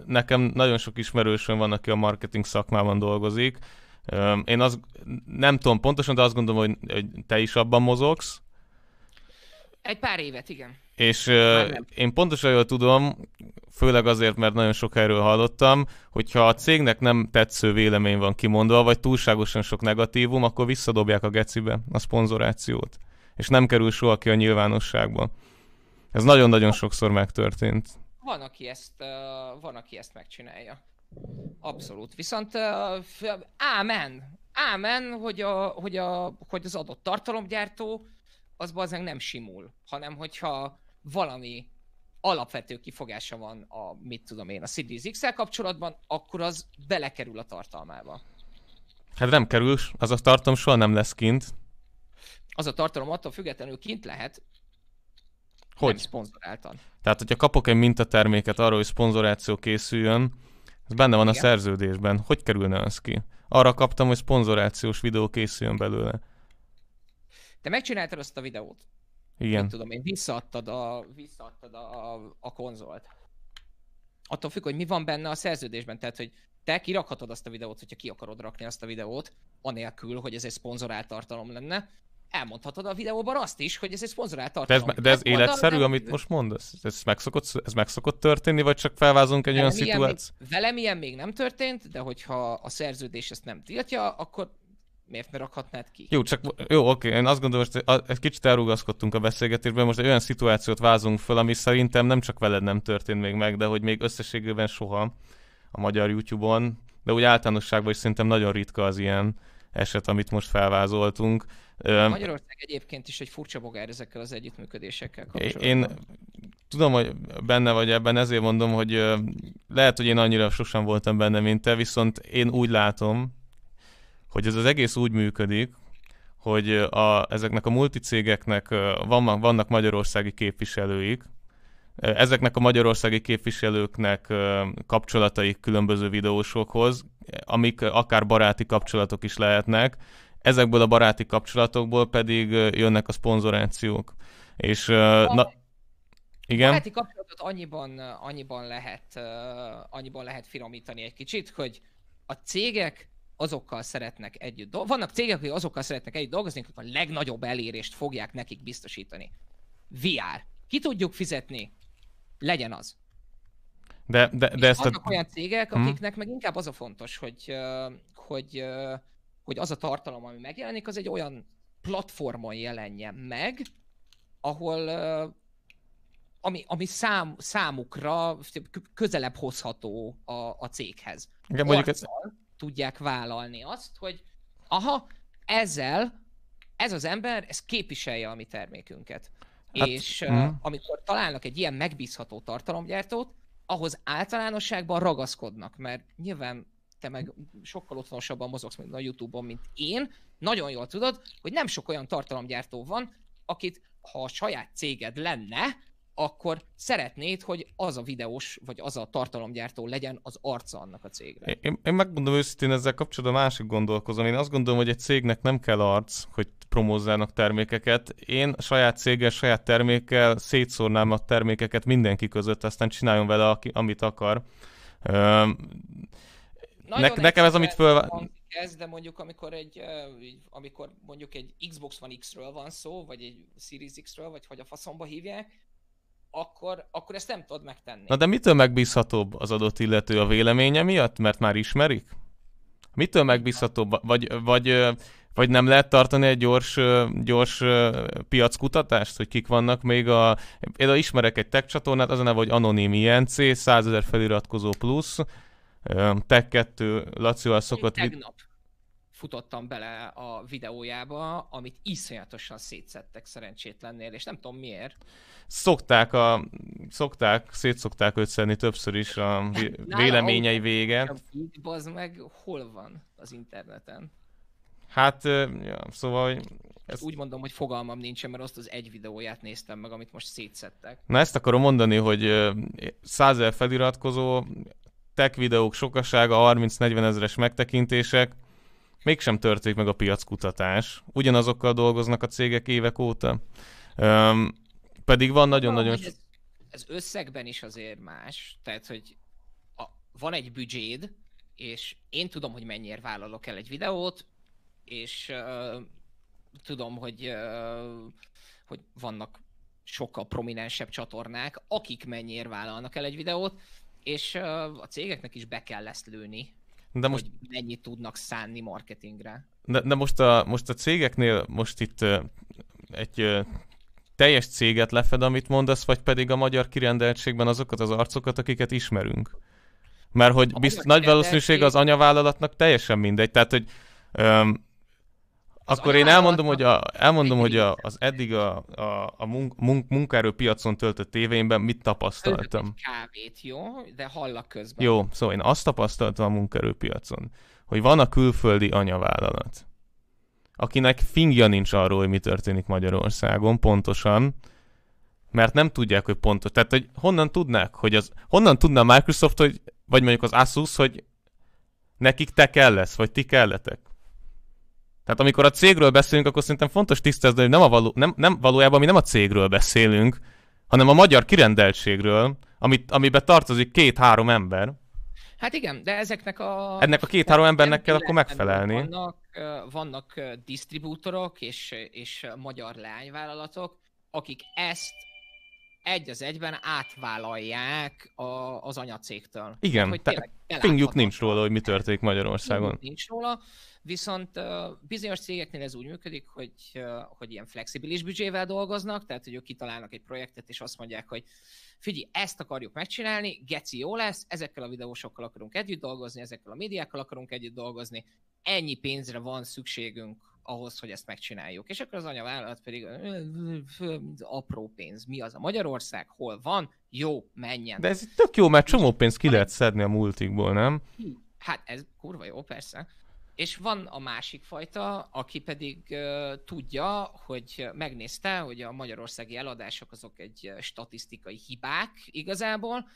nekem nagyon sok ismerősöm van, aki a marketing szakmában dolgozik. Én az nem tudom pontosan, de azt gondolom, hogy, hogy te is abban mozogsz. Egy pár évet, igen. És Már én pontosan jól tudom, főleg azért, mert nagyon sok erről hallottam, hogyha a cégnek nem tetsző vélemény van kimondva, vagy túlságosan sok negatívum, akkor visszadobják a gecibe a szponzorációt és nem kerül soha ki a nyilvánosságba. Ez nagyon-nagyon sokszor megtörtént. Van, aki ezt, uh, van, aki ezt megcsinálja. Abszolút. Viszont uh, ámen, ámen, hogy, a, hogy, a, hogy az adott tartalomgyártó az bazdmeg nem simul, hanem hogyha valami alapvető kifogása van a, mit tudom én, a Series x kapcsolatban, akkor az belekerül a tartalmába. Hát nem kerül, az a tartalom soha nem lesz kint, az a tartalom attól függetlenül kint lehet, hogy? Nem szponzoráltan. Tehát, hogyha kapok egy mintaterméket arról, hogy szponzoráció készüljön, ez benne van Igen. a szerződésben. Hogy kerülne az ki? Arra kaptam, hogy szponzorációs videó készüljön belőle. Te megcsináltad azt a videót. Igen. Mit tudom én, visszaadtad a, visszaadtad a, a, a konzolt. Attól függ, hogy mi van benne a szerződésben. Tehát, hogy te kirakhatod azt a videót, hogyha ki akarod rakni azt a videót, anélkül, hogy ez egy szponzorált tartalom lenne, elmondhatod a videóban azt is, hogy ez egy szponzorált tartalom. De ez, de ez életszerű, mondom, amit most mondasz? Ez meg, szokott, ez meg szokott történni, vagy csak felvázunk egy velem olyan szituációt? Velem ilyen még nem történt, de hogyha a szerződés ezt nem tiltja, akkor miért ne rakhatnád ki? Jó, csak jó, oké, én azt gondolom, hogy egy kicsit elrugaszkodtunk a beszélgetésben, most egy olyan szituációt vázunk föl, ami szerintem nem csak veled nem történt még meg, de hogy még összességében soha a magyar YouTube-on, de úgy általánosságban is szerintem nagyon ritka az ilyen eset, amit most felvázoltunk. Magyarország egyébként is egy furcsa bogár ezekkel az együttműködésekkel kapcsolatban. Én tudom, hogy benne vagy ebben, ezért mondom, hogy lehet, hogy én annyira sosem voltam benne, mint te, viszont én úgy látom, hogy ez az egész úgy működik, hogy a, ezeknek a multicégeknek vannak, vannak magyarországi képviselőik, ezeknek a magyarországi képviselőknek kapcsolataik különböző videósokhoz, amik akár baráti kapcsolatok is lehetnek, ezekből a baráti kapcsolatokból pedig jönnek a szponzorációk. És uh, na, igen. baráti kapcsolatot annyiban, annyiban, lehet, annyiban lehet finomítani egy kicsit, hogy a cégek azokkal szeretnek együtt dolgozni. Vannak cégek, hogy azokkal szeretnek együtt dolgozni, akik a legnagyobb elérést fogják nekik biztosítani. VR. Er. Ki tudjuk fizetni? Legyen az. De, de, de ezt vannak a... olyan cégek, mhm. akiknek hmm. meg inkább az a fontos, hogy, hogy hogy az a tartalom, ami megjelenik, az egy olyan platformon jelenjen meg, ahol ami, ami szám, számukra közelebb hozható a, a céghez. Igen, mondjuk ezt... tudják vállalni azt, hogy aha, ezzel ez az ember, ez képviselje a mi termékünket. Hát, és mm. amikor találnak egy ilyen megbízható tartalomgyártót, ahhoz általánosságban ragaszkodnak, mert nyilván te meg sokkal otthonosabban mozogsz mint a Youtube-on, mint én, nagyon jól tudod, hogy nem sok olyan tartalomgyártó van, akit ha a saját céged lenne, akkor szeretnéd, hogy az a videós, vagy az a tartalomgyártó legyen az arca annak a cégre. Én, én megmondom őszintén, ezzel kapcsolatban másik gondolkozom. Én azt gondolom, hogy egy cégnek nem kell arc, hogy promózzának termékeket. Én saját céggel, saját termékkel szétszórnám a termékeket mindenki között, aztán csináljon vele, aki, amit akar. Üm, ne, nekem ez, amit föl... Ez, de mondjuk amikor egy, amikor mondjuk egy Xbox van X-ről van szó, vagy egy Series X-ről, vagy hogy a faszomba hívják, akkor, akkor ezt nem tudod megtenni. Na de mitől megbízhatóbb az adott illető a véleménye miatt, mert már ismerik? Mitől megbízhatóbb? Vagy, vagy, vagy nem lehet tartani egy gyors, gyors piackutatást, hogy kik vannak még a... Én ismerek egy tech csatornát, az a neve, hogy Anonim INC, 100 ezer feliratkozó plusz, Tech 2 Lacival szokott... Én tegnap futottam bele a videójába, amit iszonyatosan szétszettek szerencsétlennél, és nem tudom miért. Szokták, a, szokták szétszokták ötszedni többször is a véleményei vége. Az meg hol van az interneten? Hát, ja, szóval, hogy... Ezt... Úgy mondom, hogy fogalmam nincsen, mert azt az egy videóját néztem meg, amit most szétszettek. Na ezt akarom mondani, hogy százezer feliratkozó tech videók sokasága, 30-40 ezeres megtekintések, mégsem történik meg a piackutatás. Ugyanazokkal dolgoznak a cégek évek óta. Üm, pedig van nagyon-nagyon... Nagyon... Ez, ez összegben is azért más, tehát hogy a, van egy büdzséd, és én tudom, hogy mennyire vállalok el egy videót, és uh, tudom, hogy, uh, hogy vannak sokkal prominensebb csatornák, akik mennyire vállalnak el egy videót, és a cégeknek is be kell ezt lőni, de most... hogy mennyit tudnak szánni marketingre. De, de most, a, most a cégeknél most itt egy teljes céget lefed, amit mondasz, vagy pedig a magyar kirendeltségben azokat az arcokat, akiket ismerünk? Mert hogy bizt, nagy valószínűség az anyavállalatnak teljesen mindegy. Tehát, hogy öm, akkor én elmondom, hogy, a, elmondom, hogy a, az eddig a, a, a munk, munkáról töltött éveimben mit tapasztaltam. Egy kávét, jó? De hallak közben. Jó, szóval én azt tapasztaltam a munkaerőpiacon, hogy van a külföldi anyavállalat, akinek fingja nincs arról, hogy mi történik Magyarországon pontosan, mert nem tudják, hogy pontos. Tehát, hogy honnan tudnák, hogy az, honnan tudná Microsoft, hogy, vagy mondjuk az Asus, hogy nekik te kell lesz, vagy ti kelletek. Tehát amikor a cégről beszélünk, akkor szerintem fontos tisztázni, hogy nem, a való, nem, nem valójában mi nem a cégről beszélünk, hanem a magyar kirendeltségről, amit, amiben tartozik két-három ember. Hát igen, de ezeknek a... Ennek a két-három embernek kell akkor megfelelni. Vannak, vannak disztribútorok és, és magyar leányvállalatok, akik ezt egy az egyben átvállalják a, az anyacégtől. Igen, hát, tehát pingjuk nincs róla, hogy mi történik Magyarországon. Fingjuk nincs róla, viszont uh, bizonyos cégeknél ez úgy működik, hogy, uh, hogy ilyen flexibilis büdzsével dolgoznak, tehát hogy ők kitalálnak egy projektet, és azt mondják, hogy figyelj, ezt akarjuk megcsinálni, geci jó lesz, ezekkel a videósokkal akarunk együtt dolgozni, ezekkel a médiákkal akarunk együtt dolgozni, ennyi pénzre van szükségünk ahhoz, hogy ezt megcsináljuk. És akkor az anyavállalat pedig apró pénz. Mi az a Magyarország? Hol van? Jó, menjen. De ez tök jó, mert csomó pénzt ki lehet szedni a multikból, nem? Hm. Hát ez kurva jó, persze. És van a másik fajta, aki pedig uh, tudja, hogy megnézte, hogy a magyarországi eladások azok egy statisztikai hibák igazából,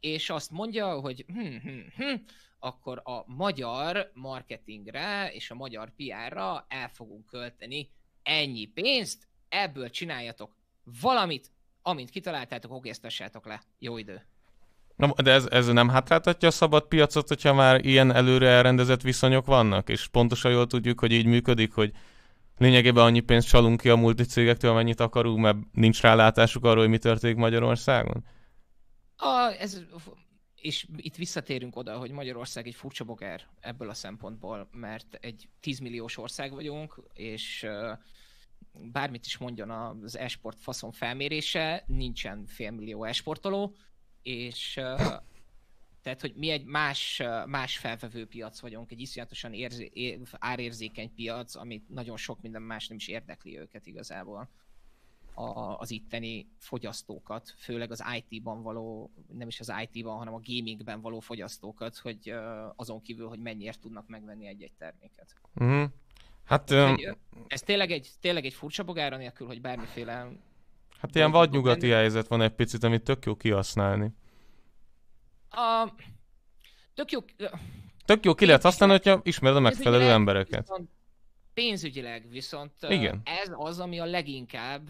és azt mondja, hogy hm, hm, hm, akkor a magyar marketingre és a magyar PR-ra el fogunk költeni ennyi pénzt, ebből csináljatok valamit, amint kitaláltátok, ezt le. Jó idő. Na, de ez, ez nem hátráltatja a szabad piacot, hogyha már ilyen előre elrendezett viszonyok vannak, és pontosan jól tudjuk, hogy így működik, hogy lényegében annyi pénzt csalunk ki a multicégektől, amennyit akarunk, mert nincs rálátásuk arról, hogy mi történik Magyarországon? A, ez és itt visszatérünk oda, hogy Magyarország egy furcsa bogár ebből a szempontból, mert egy 10 milliós ország vagyunk, és bármit is mondjon az esport faszon felmérése, nincsen félmillió esportoló, és tehát, hogy mi egy más, más felvevő piac vagyunk, egy iszonyatosan érzé, árérzékeny piac, amit nagyon sok minden más nem is érdekli őket igazából a, az itteni fogyasztókat, főleg az IT-ban való, nem is az IT-ban, hanem a gamingben való fogyasztókat, hogy azon kívül, hogy mennyiért tudnak megvenni egy-egy terméket. Mm. Hát, Úgyhogy, um... ez tényleg egy, tényleg egy furcsa bogára nélkül, hogy bármiféle... Hát ilyen vadnyugati tenni. helyzet van egy picit, amit tök jó kihasználni. A... Tök jó... Tök jó ki lehet használni, hogyha ismered a megfelelő embereket. Viszont Pénzügyileg viszont Igen. ez az, ami a leginkább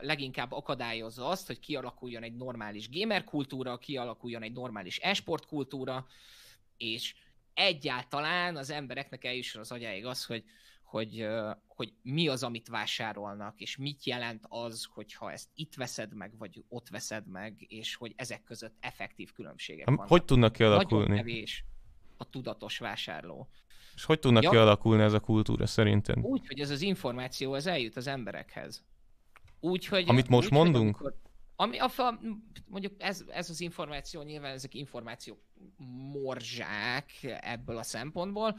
leginkább akadályozza azt, hogy kialakuljon egy normális gamer kultúra, kialakuljon egy normális esport kultúra, és egyáltalán az embereknek eljusson az agyáig az, hogy, hogy, hogy mi az, amit vásárolnak, és mit jelent az, hogyha ezt itt veszed meg, vagy ott veszed meg, és hogy ezek között effektív különbségek Há, vannak. Hogy tudnak kialakulni? Nagyon kevés a tudatos vásárló. És hogy tudnak ja. kialakulni ez a kultúra szerinted? Úgy, hogy ez az információ az eljut az emberekhez. Úgy, hogy... Amit most úgy, mondunk? Hogy amikor, ami a, fel, mondjuk ez, ez az információ, nyilván ezek információk morzsák ebből a szempontból.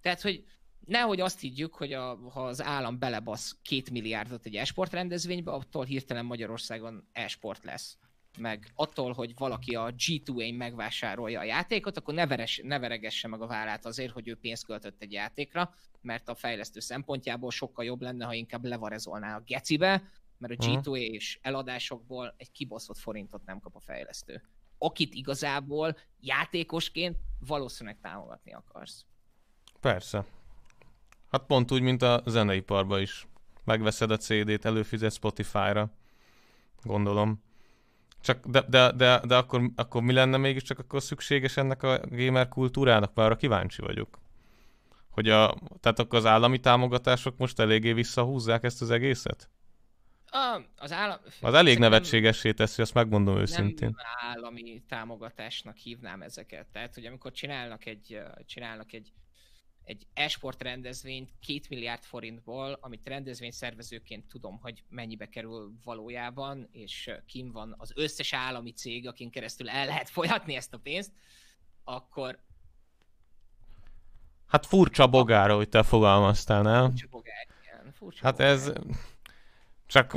Tehát, hogy nehogy azt higgyük, hogy a, ha az állam belebasz két milliárdot egy esport rendezvénybe, attól hirtelen Magyarországon esport lesz meg attól, hogy valaki a g 2 a megvásárolja a játékot, akkor ne, veres, ne veregesse meg a vállát azért, hogy ő pénzt költött egy játékra, mert a fejlesztő szempontjából sokkal jobb lenne, ha inkább levarezolná a gecibe, mert a mhm. G2A és eladásokból egy kibaszott forintot nem kap a fejlesztő. Akit igazából játékosként valószínűleg támogatni akarsz. Persze. Hát pont úgy, mint a zeneiparban is. Megveszed a CD-t, előfizet Spotify-ra. Gondolom. Csak de, de, de, de akkor, akkor mi lenne mégiscsak akkor szükséges ennek a gamer kultúrának? Már arra kíváncsi vagyok. Hogy a, tehát akkor az állami támogatások most eléggé visszahúzzák ezt az egészet? A, az, állam... az elég nevetségesé teszi, azt megmondom őszintén. Nem állami támogatásnak hívnám ezeket. Tehát, hogy amikor csinálnak egy, csinálnak egy egy esport rendezvényt két milliárd forintból, amit rendezvény szervezőként tudom, hogy mennyibe kerül valójában, és kim van az összes állami cég, akin keresztül el lehet folyatni ezt a pénzt, akkor... Hát furcsa bogára, hogy te fogalmaztál, nem? Furcsa bogár, igen. Furcsa hát bogár. ez... Csak...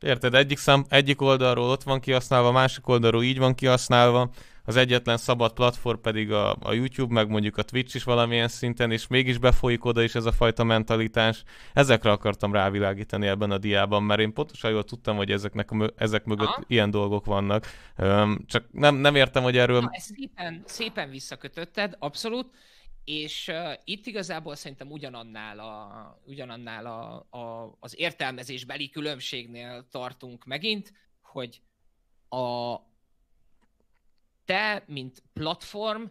Érted, egyik, szám, egyik oldalról ott van kihasználva, másik oldalról így van kihasználva az egyetlen szabad platform pedig a, a YouTube, meg mondjuk a Twitch is valamilyen szinten, és mégis befolyik oda is ez a fajta mentalitás. Ezekre akartam rávilágítani ebben a diában, mert én pontosan jól tudtam, hogy ezeknek a, ezek mögött Aha. ilyen dolgok vannak. Üm, csak nem, nem értem, hogy erről... Na, ezt szépen, szépen visszakötötted, abszolút. És uh, itt igazából szerintem ugyanannál, a, ugyanannál a, a, az értelmezésbeli különbségnél tartunk megint, hogy a, te, mint platform,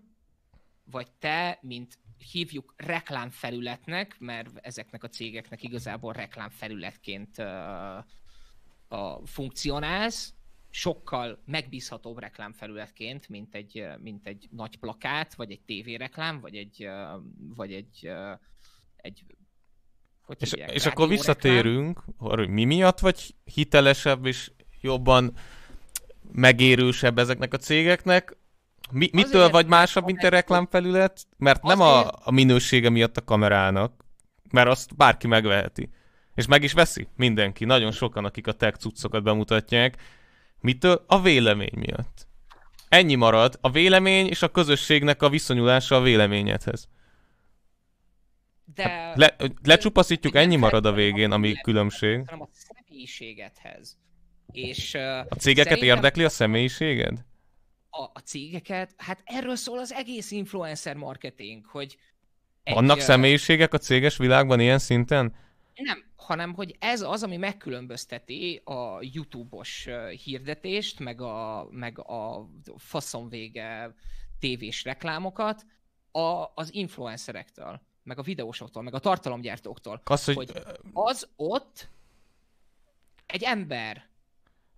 vagy te, mint hívjuk reklámfelületnek, mert ezeknek a cégeknek igazából reklámfelületként uh, funkcionálsz, sokkal megbízhatóbb reklámfelületként, mint egy, mint egy nagy plakát, vagy egy tévéreklám, vagy egy, uh, vagy egy, uh, egy hogy és, hívják, és akkor visszatérünk, hogy mi miatt vagy hitelesebb és jobban megérősebb ezeknek a cégeknek. Mi, mitől Azért vagy másabb, mint a reklámfelület? Mert nem a, a minősége miatt a kamerának, mert azt bárki megveheti. És meg is veszi mindenki, nagyon sokan, akik a tech cuccokat bemutatják. Mitől? A vélemény miatt. Ennyi marad, a vélemény és a közösségnek a viszonyulása a véleményedhez. De... Hát le, lecsupaszítjuk, ennyi marad a végén, ami különbség. Hanem a személyiségedhez. És, a cégeket érdekli a személyiséged? A, a cégeket? Hát erről szól az egész influencer marketing, hogy... Egy, személyiségek a céges világban ilyen szinten? Nem, hanem hogy ez az, ami megkülönbözteti a YouTube-os hirdetést, meg a, meg a faszon vége tévés reklámokat a, az influencerektől, meg a videósoktól, meg a tartalomgyártóktól. Az, hogy... hogy az ott egy ember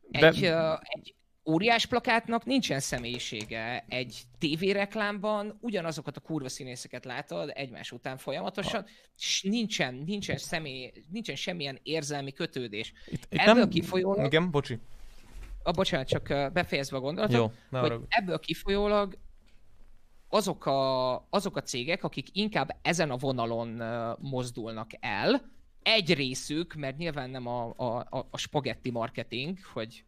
de... Egy, uh, egy óriás plakátnak nincsen személyisége. Egy tévéreklámban ugyanazokat a kurva színészeket látod egymás után folyamatosan, és nincsen, nincsen, személy, nincsen semmilyen érzelmi kötődés. Itt, itt Ebből nem... kifolyólag... Igen, bocsi. A, bocsánat, csak befejezve a gondolatot, Jó, ne hogy ebből kifolyólag azok a, azok a cégek, akik inkább ezen a vonalon mozdulnak el, egy részük, mert nyilván nem a, a, a spagetti marketing, hogy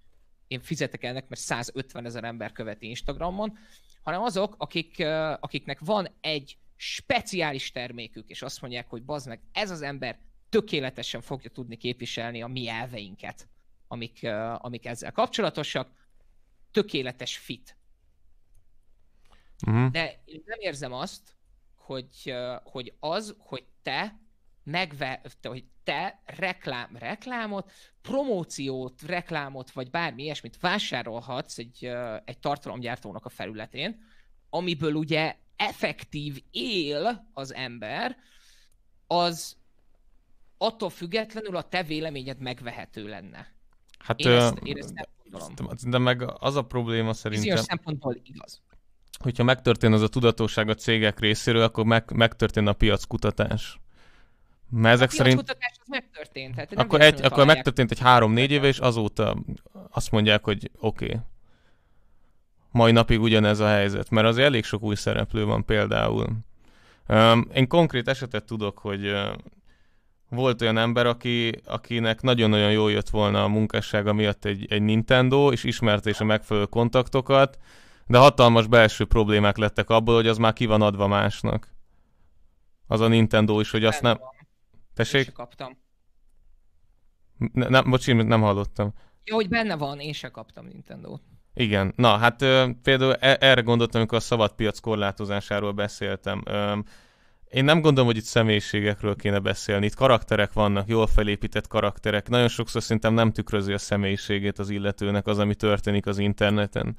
én fizetek ennek, mert 150 ezer ember követi Instagramon, hanem azok, akik, akiknek van egy speciális termékük, és azt mondják, hogy bazd meg, ez az ember tökéletesen fogja tudni képviselni a mi elveinket, amik, amik ezzel kapcsolatosak, tökéletes fit. Uh-huh. De én nem érzem azt, hogy, hogy az, hogy te megve, hogy te reklám, reklámot, promóciót, reklámot, vagy bármi ilyesmit vásárolhatsz egy, egy tartalomgyártónak a felületén, amiből ugye effektív él az ember, az attól függetlenül a te véleményed megvehető lenne. Hát én ezt, én ezt nem gondolom. De meg az a probléma szerintem... Bizonyos szempontból igaz. Hogyha megtörtén az a tudatosság a cégek részéről, akkor meg, megtörtén a piackutatás. Mert ezek a szerint... az megtörtént. Tehát nem akkor, egy, akkor megtörtént egy három-négy éve, és azóta azt mondják, hogy oké. Okay. Mai napig ugyanez a helyzet, mert az elég sok új szereplő van például. én konkrét esetet tudok, hogy volt olyan ember, aki, akinek nagyon-nagyon jól jött volna a munkássága miatt egy, egy Nintendo, és ismerte is a megfelelő kontaktokat, de hatalmas belső problémák lettek abból, hogy az már ki van adva másnak. Az a Nintendo is, hogy azt nem... Tessék? Én se kaptam. Ne, nem, bocsi, nem hallottam. Ja, hogy benne van, én se kaptam Nintendo-t. Igen, na hát ö, például e, erre gondoltam, amikor a szabad piac korlátozásáról beszéltem. Ö, én nem gondolom, hogy itt személyiségekről kéne beszélni. Itt karakterek vannak, jól felépített karakterek. Nagyon sokszor szerintem nem tükrözi a személyiségét az illetőnek az, ami történik az interneten.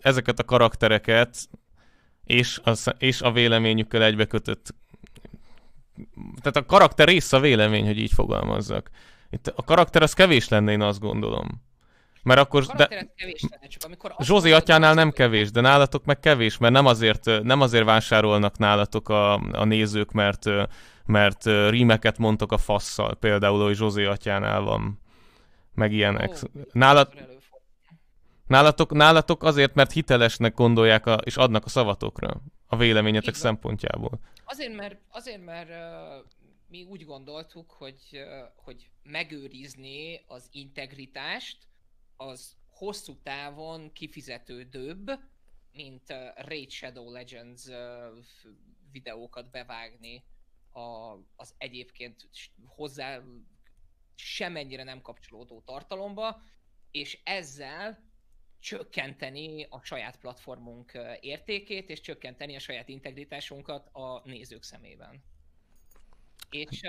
Ezeket a karaktereket és a, és a véleményükkel egybekötött tehát a karakter része a vélemény, hogy így fogalmazzak. Itt a karakter az kevés lenne, én azt gondolom. Mert akkor... A de... kevés lenne, csak amikor... Zsózi atyánál nem kevés, de nálatok meg kevés, mert nem azért, nem azért vásárolnak nálatok a, a nézők, mert, mert rímeket mondtok a fasszal, például, hogy Zsózi atyánál van. Meg ilyenek. Nálat... Nálatok, nálatok azért, mert hitelesnek gondolják a, és adnak a szavatokra a véleményetek szempontjából. Azért, mert, azért, mert uh, mi úgy gondoltuk, hogy, uh, hogy megőrizni az integritást, az hosszú távon kifizetődőbb, mint uh, Raid Shadow Legends uh, videókat bevágni a, az egyébként hozzá semennyire nem kapcsolódó tartalomba, és ezzel csökkenteni a saját platformunk értékét, és csökkenteni a saját integritásunkat a nézők szemében. És,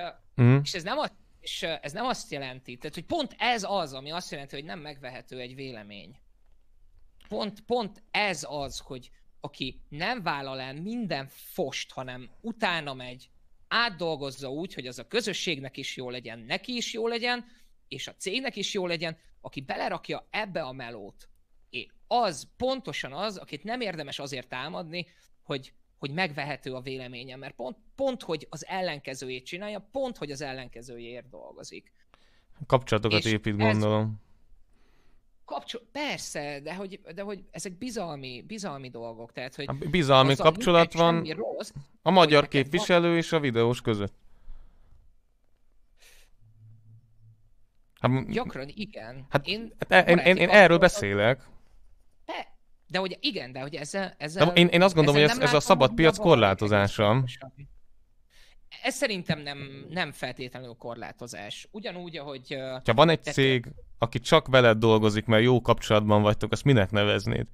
mm. és ez nem a és ez nem azt jelenti, tehát hogy pont ez az, ami azt jelenti, hogy nem megvehető egy vélemény. Pont, pont ez az, hogy aki nem vállal el minden fost, hanem utána megy, átdolgozza úgy, hogy az a közösségnek is jó legyen, neki is jó legyen, és a cégnek is jó legyen, aki belerakja ebbe a melót, az pontosan az, akit nem érdemes azért támadni, hogy, hogy megvehető a véleménye, mert pont, pont, hogy az ellenkezőjét csinálja, pont, hogy az ellenkezőjéért dolgozik. Kapcsolatokat És épít, gondolom. kapcsol... Persze, de hogy, de hogy ezek bizalmi, bizalmi dolgok, tehát hogy... A bizalmi kapcsolat van rossz, a magyar képviselő van... és a videós között. Hát, Gyakran igen. Hát, én, hát e- én, én, én erről beszélek. De hogy igen, de hogy ezzel... ezzel én, én azt gondolom, hogy ez, ez a szabad piac korlátozása. Ez szerintem nem, nem feltétlenül korlátozás. Ugyanúgy, ahogy... Ha van egy cég, aki csak veled dolgozik, mert jó kapcsolatban vagytok, azt minek neveznéd?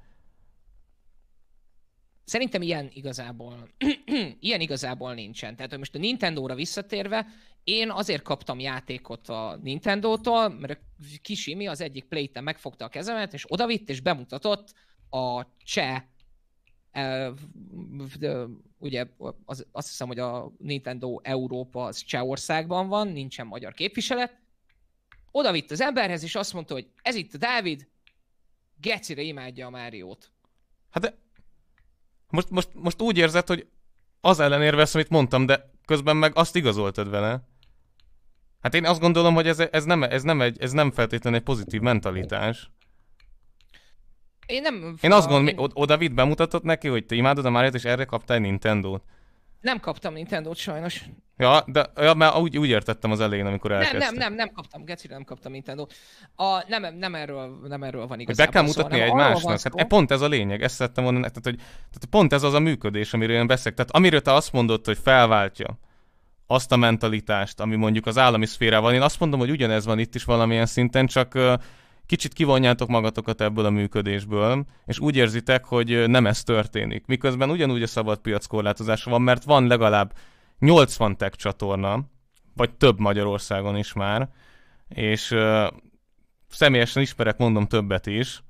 Szerintem ilyen igazából, ilyen igazából nincsen. Tehát, hogy most a Nintendo-ra visszatérve, én azért kaptam játékot a Nintendo-tól, mert a Kisimi az egyik plate megfogta a kezemet, és odavitt, és bemutatott a cseh e, ugye az, azt hiszem, hogy a Nintendo Európa az Csehországban van, nincsen magyar képviselet, oda vitt az emberhez, és azt mondta, hogy ez itt a Dávid, gecire imádja a Máriót. Hát de most, most, most úgy érzed, hogy az ellen érvesz, amit mondtam, de közben meg azt igazoltad vele. Hát én azt gondolom, hogy ez, ez, nem, ez, nem, egy, ez nem feltétlenül egy pozitív mentalitás. Én nem... Én azt gondolom, én... oda vitt bemutatott neki, hogy te imádod a mario és erre kaptál Nintendo-t. Nem kaptam Nintendo-t sajnos. Ja, de ja, mert úgy, úgy értettem az elején, amikor elkezdtem. Nem, nem, nem, nem kaptam, gecire nem kaptam nintendo a, nem, nem, erről, nem erről van igazából Be kell mutatni egy egymásnak, hát e, pont ez a lényeg, ezt szerettem volna, tehát, hogy, tehát pont ez az a működés, amiről én beszélek. Tehát amiről te azt mondod, hogy felváltja azt a mentalitást, ami mondjuk az állami szférában, én azt mondom, hogy ugyanez van itt is valamilyen szinten, csak kicsit kivonjátok magatokat ebből a működésből, és úgy érzitek, hogy nem ez történik. Miközben ugyanúgy a szabad piac korlátozása van, mert van legalább 80 tech csatorna, vagy több Magyarországon is már, és uh, személyesen ismerek, mondom többet is,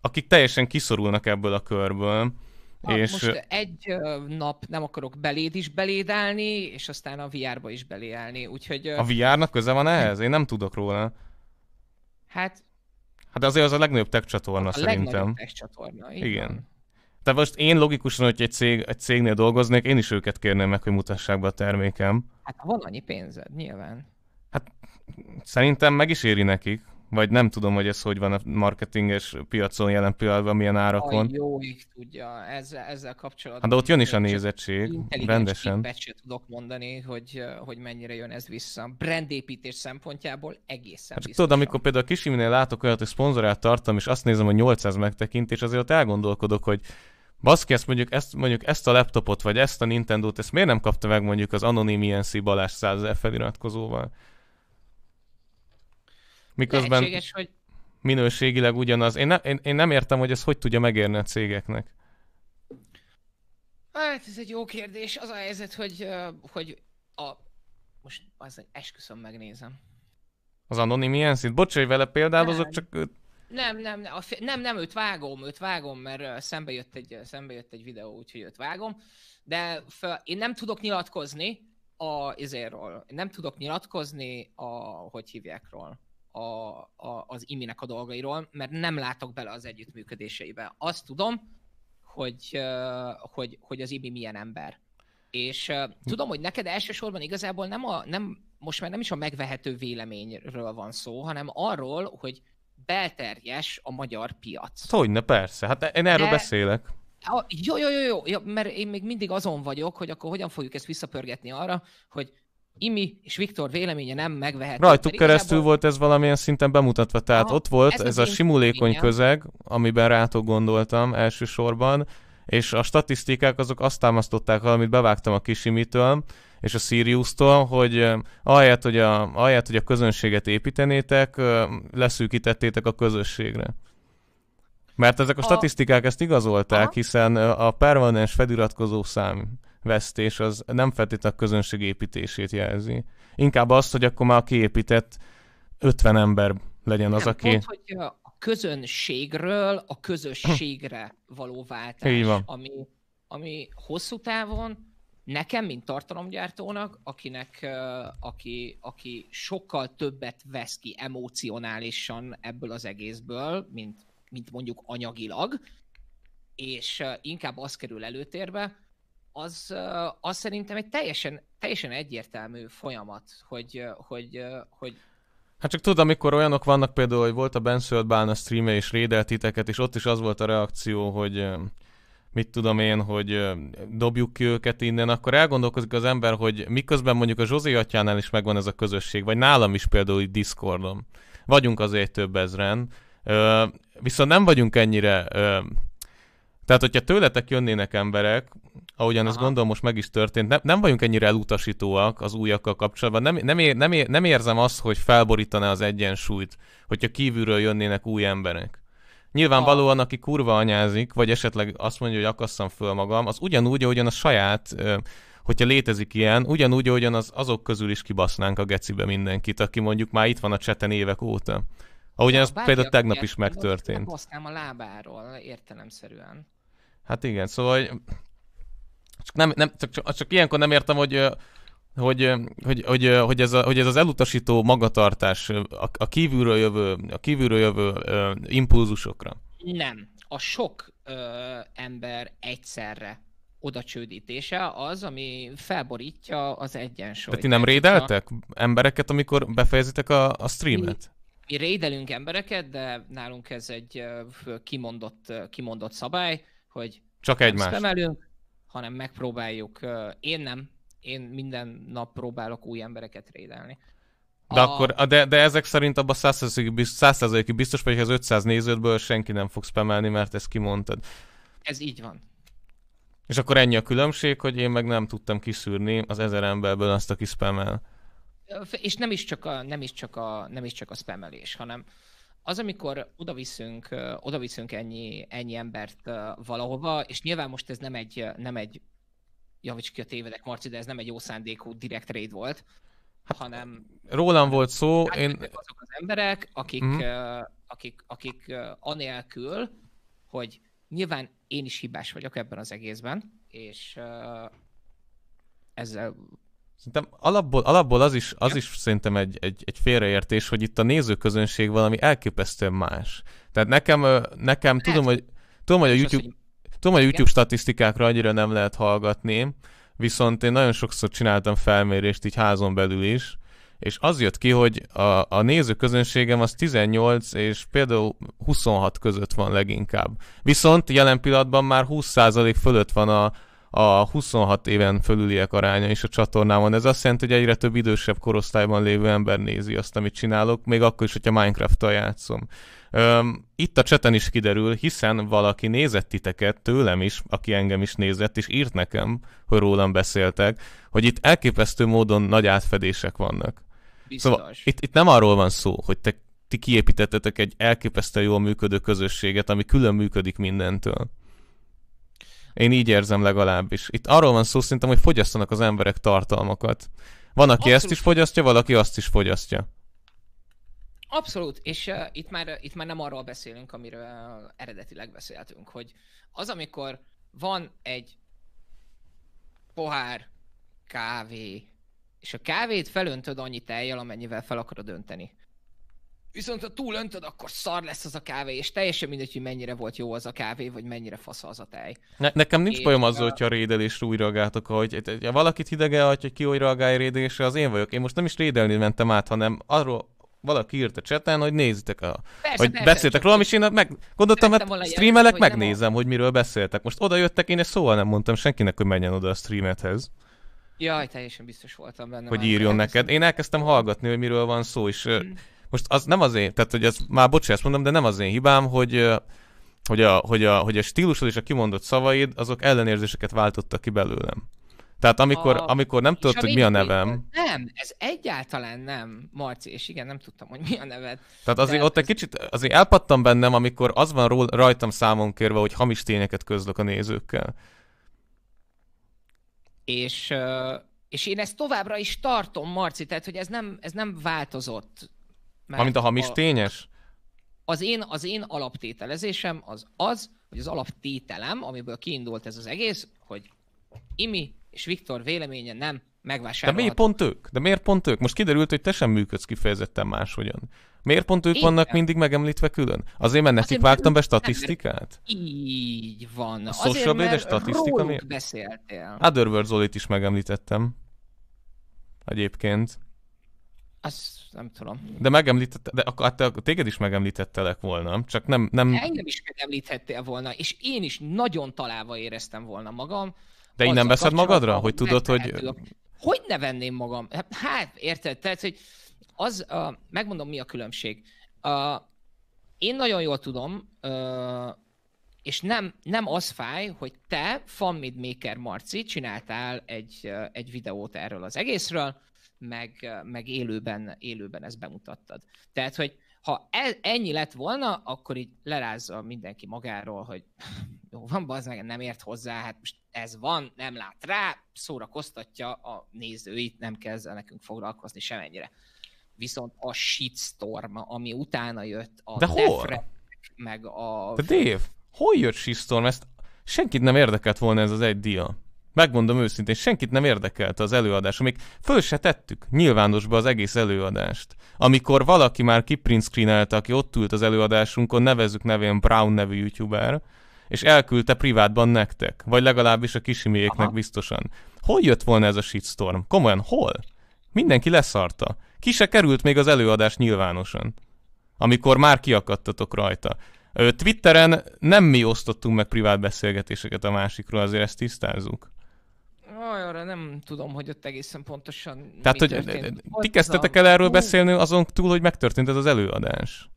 akik teljesen kiszorulnak ebből a körből. Ha, és... Most egy nap nem akarok beléd is belédelni, és aztán a VR-ba is belédálni, úgyhogy... A VR-nak köze van ehhez? Én nem tudok róla. Hát Hát azért az a legnagyobb tech csatorna a szerintem. A legnagyobb tech csatorna, igen. igen. Tehát most én logikusan, hogy egy, cég, egy cégnél dolgoznék, én is őket kérném meg, hogy mutassák be a termékem. Hát van annyi pénzed, nyilván. Hát szerintem meg is éri nekik. Vagy nem tudom, hogy ez hogy van a marketinges piacon jelen pillanatban, milyen árakon. A jó így tudja, ezzel, ezzel kapcsolatban. Hát de ott jön is a nézettség, rendesen. Becset tudok mondani, hogy, hogy mennyire jön ez vissza. Brandépítés szempontjából egészen hát Tudod, amikor például a Kisiminél látok olyat, hogy szponzorát tartom, és azt nézem, hogy 800 megtekintés, azért ott elgondolkodok, hogy Baszki, ezt mondjuk, ezt, mondjuk ezt a laptopot, vagy ezt a Nintendo-t, ezt miért nem kapta meg mondjuk az anonim ilyen szibalás 100 feliratkozóval? Miközben Lehetséges, hogy... minőségileg ugyanaz. Én, ne, én, én nem értem, hogy ez hogy tudja megérni a cégeknek. Hát ez egy jó kérdés. Az a helyzet, hogy, hogy a... Most az esküszöm megnézem. Az anonim ilyen szint? Bocs, hogy vele példálozok, csak nem, nem, nem, fi- nem, nem, őt vágom, őt vágom, mert szembe jött egy, szembe jött egy videó, úgyhogy őt vágom. De fel, én nem tudok nyilatkozni a izéről. nem tudok nyilatkozni a, hogy hívjákról a, a, az iminek a dolgairól, mert nem látok bele az együttműködéseibe. Azt tudom, hogy, hogy, hogy az imi milyen ember. És tudom, hogy neked elsősorban igazából nem a, nem, most már nem is a megvehető véleményről van szó, hanem arról, hogy belterjes a magyar piac. Hát hogyne, persze. Hát én erről De... beszélek. Jó, jó, jó, jó, jó, mert én még mindig azon vagyok, hogy akkor hogyan fogjuk ezt visszapörgetni arra, hogy Imi és Viktor véleménye nem megvehető. Rajtuk keresztül igazából... volt ez valamilyen szinten bemutatva, tehát Aha, ott volt ez, ez a simulékony igen. közeg, amiben rátok gondoltam elsősorban, és a statisztikák azok azt támasztották, amit bevágtam a kis Imitől, és a Sirius-tól, hogy ahelyett hogy, a, ahelyett, hogy a közönséget építenétek, leszűkítettétek a közösségre. Mert ezek a, a... statisztikák ezt igazolták, Aha. hiszen a permanens feliratkozó szám vesztés az nem feltétlenül a közönség építését jelzi. Inkább azt, hogy akkor már a kiépített 50 ember legyen nem, az, aki... Pont, hogy a közönségről a közösségre való váltás, ami, ami hosszú távon nekem, mint tartalomgyártónak, akinek, aki, aki sokkal többet vesz ki emocionálisan ebből az egészből, mint, mint mondjuk anyagilag, és inkább az kerül előtérbe, az, az szerintem egy teljesen, teljesen egyértelmű folyamat, hogy, hogy, hogy Hát csak tudod, amikor olyanok vannak például, hogy volt a Benszöld Bálna streame és rédeltiteket, titeket, és ott is az volt a reakció, hogy mit tudom én, hogy dobjuk ki őket innen, akkor elgondolkozik az ember, hogy miközben mondjuk a Zsozé atyánál is megvan ez a közösség, vagy nálam is például itt Discordon. Vagyunk azért több ezren, viszont nem vagyunk ennyire tehát, hogyha tőletek jönnének emberek, ahogyan Aha. ez gondolom most meg is történt, nem, nem vagyunk ennyire elutasítóak az újakkal kapcsolatban. Nem, nem, ér, nem, ér, nem érzem azt, hogy felborítaná az egyensúlyt, hogyha kívülről jönnének új emberek. Nyilvánvalóan, aki kurva anyázik, vagy esetleg azt mondja, hogy akasszam föl magam, az ugyanúgy, ahogyan a saját, hogyha létezik ilyen, ugyanúgy, ahogyan az, azok közül is kibasznánk a gecibe mindenkit, aki mondjuk már itt van a cseten évek óta. Ahogyan ez például tegnap is megtörtént. Most a lábáról, értelemszerűen. Hát igen, szóval csak, nem, nem, csak, csak, csak ilyenkor nem értem, hogy hogy, hogy, hogy, hogy, ez, a, hogy ez az elutasító magatartás a, a kívülről jövő, a kívülről jövő ö, impulzusokra. Nem. A sok ö, ember egyszerre odacsődítése az, ami felborítja az egyensúlyt. De ti nem rédeltek a... embereket, amikor befejezitek a, a streamet? Mi, mi rédelünk embereket, de nálunk ez egy kimondott, kimondott szabály hogy csak egymást. Nem emelünk, hanem megpróbáljuk. Én nem. Én minden nap próbálok új embereket rédelni. De, a... akkor, de, de ezek szerint abban 100%-ig biztos vagy, hogy az 500 nézőtből senki nem fog spamelni, mert ezt kimondtad. Ez így van. És akkor ennyi a különbség, hogy én meg nem tudtam kiszűrni az ezer emberből azt, aki spamel. És nem is csak a, nem is csak a, nem is csak a spamelés, hanem az, amikor oda viszünk, oda viszünk ennyi, ennyi embert valahova, és nyilván most ez nem egy, nem egy javíts ki a tévedek, Marci, de ez nem egy jó szándékú direkt raid volt, hanem... Rólam volt szó, hát, én... Azok az emberek, akik, mm. uh akik, akik uh, anélkül, hogy nyilván én is hibás vagyok ebben az egészben, és uh, ezzel Szerintem alapból, alapból az is, az is szerintem egy, egy, egy félreértés, hogy itt a nézőközönség valami elképesztően más. Tehát nekem, nekem hát, tudom, hogy, tudom, hogy a YouTube, az, hogy... tudom, hogy a YouTube statisztikákra annyira nem lehet hallgatni, viszont én nagyon sokszor csináltam felmérést így házon belül is, és az jött ki, hogy a, a nézőközönségem az 18 és például 26 között van leginkább. Viszont jelen pillanatban már 20% fölött van a, a 26 éven fölüliek aránya is a csatornámon. Ez azt jelenti, hogy egyre több idősebb korosztályban lévő ember nézi azt, amit csinálok, még akkor is, hogyha Minecraft-tal játszom. Üm, itt a cseten is kiderül, hiszen valaki nézett titeket, tőlem is, aki engem is nézett, és írt nekem, hogy rólam beszéltek, hogy itt elképesztő módon nagy átfedések vannak. Biztos. Szóval itt, itt nem arról van szó, hogy te ti kiépítettetek egy elképesztően jól működő közösséget, ami külön működik mindentől. Én így érzem legalábbis. Itt arról van szó szerintem, hogy fogyasztanak az emberek tartalmakat. Van, aki Abszolút. ezt is fogyasztja, valaki azt is fogyasztja. Abszolút, és uh, itt, már, itt már nem arról beszélünk, amiről eredetileg beszéltünk, hogy az, amikor van egy pohár kávé, és a kávét felöntöd annyi tejjel, amennyivel fel akarod önteni. Viszont ha túlöntöd, akkor szar lesz az a kávé, és teljesen mindegy, hogy mennyire volt jó az a kávé, vagy mennyire fasz az a tej. Ne, nekem nincs bajom bajom azzal, a... hogyha rédelésre úgy reagáltok, hogy ha valakit hidege, hogy ki úgy reagálj rédelésre, az én vagyok. Én most nem is rédelni mentem át, hanem arról, valaki írt a cseten, hogy nézitek a... Persze, hogy persze, beszéltek rólam, és én meg gondoltam, hát streamelek, hogy megnézem, a... hogy miről beszéltek. Most oda jöttek, én ezt szóval nem mondtam senkinek, hogy menjen oda a streamethez. Jaj, teljesen biztos voltam benne. Hogy írjon neked. Én elkezdtem hallgatni, hogy miről van szó, és hmm most az nem az én, tehát hogy ez már bocsánat, ezt mondom, de nem az én hibám, hogy hogy a, hogy a, hogy a stílusod és a kimondott szavaid, azok ellenérzéseket váltottak ki belőlem. Tehát amikor, a... amikor nem tudod, hogy mi a nevem. Nem, ez egyáltalán nem, Marci, és igen, nem tudtam, hogy mi a neved. Tehát azért ott ez... egy kicsit, azért elpattam bennem, amikor az van ról, rajtam számon kérve, hogy hamis tényeket közlök a nézőkkel. És, és én ezt továbbra is tartom, Marci, tehát hogy ez nem, ez nem változott mert Amint a hamis a, tényes? Az én, az én alaptételezésem az az, hogy az alaptételem, amiből kiindult ez az egész, hogy Imi és Viktor véleménye nem megvásárolható. De miért pont ők? De miért pont ők? Most kiderült, hogy te sem működsz kifejezetten máshogyan. Miért pont ők Én vannak nem. mindig megemlítve külön? Azért, mert nekik vágtam be statisztikát? így van. A social media statisztika miért? beszéltél. Otherworld hát Zolit is megemlítettem. Egyébként. Azt nem tudom. De megemlítette, de akkor hát téged is megemlítettelek volna, csak nem... nem... Engem is megemlíthettél volna, és én is nagyon találva éreztem volna magam. De én nem veszed magadra, hogy tudod, hogy... Hogy ne venném magam? Hát, hát érted? Tehát, hogy az, uh, megmondom, mi a különbség. Uh, én nagyon jól tudom, uh, és nem, nem az fáj, hogy te, Fammid Maker Marci, csináltál egy, uh, egy videót erről az egészről, meg, meg élőben, élőben ezt bemutattad. Tehát, hogy ha el, ennyi lett volna, akkor így lerázza mindenki magáról, hogy jó, van meg, nem ért hozzá, hát most ez van, nem lát rá, szórakoztatja a nézőit, nem kell ezzel nekünk foglalkozni semennyire. Viszont a shitstorm, ami utána jött, a De hol? meg a... De Dave, hol jött shitstorm? Ezt senkit nem érdekelt volna ez az egy dia megmondom őszintén, senkit nem érdekelte az előadás, még föl se tettük nyilvánosba az egész előadást. Amikor valaki már kiprint screenelte, aki ott ült az előadásunkon, nevezük nevén Brown nevű youtuber, és elküldte privátban nektek, vagy legalábbis a kisimiéknek biztosan. Hol jött volna ez a shitstorm? Komolyan, hol? Mindenki leszarta. Ki se került még az előadás nyilvánosan, amikor már kiakadtatok rajta. Twitteren nem mi osztottunk meg privát beszélgetéseket a másikról, azért ezt tisztázzuk. Aj, arra nem tudom, hogy ott egészen pontosan Tehát, hogy ti kezdtetek el erről beszélni azon túl, hogy megtörtént ez az előadás.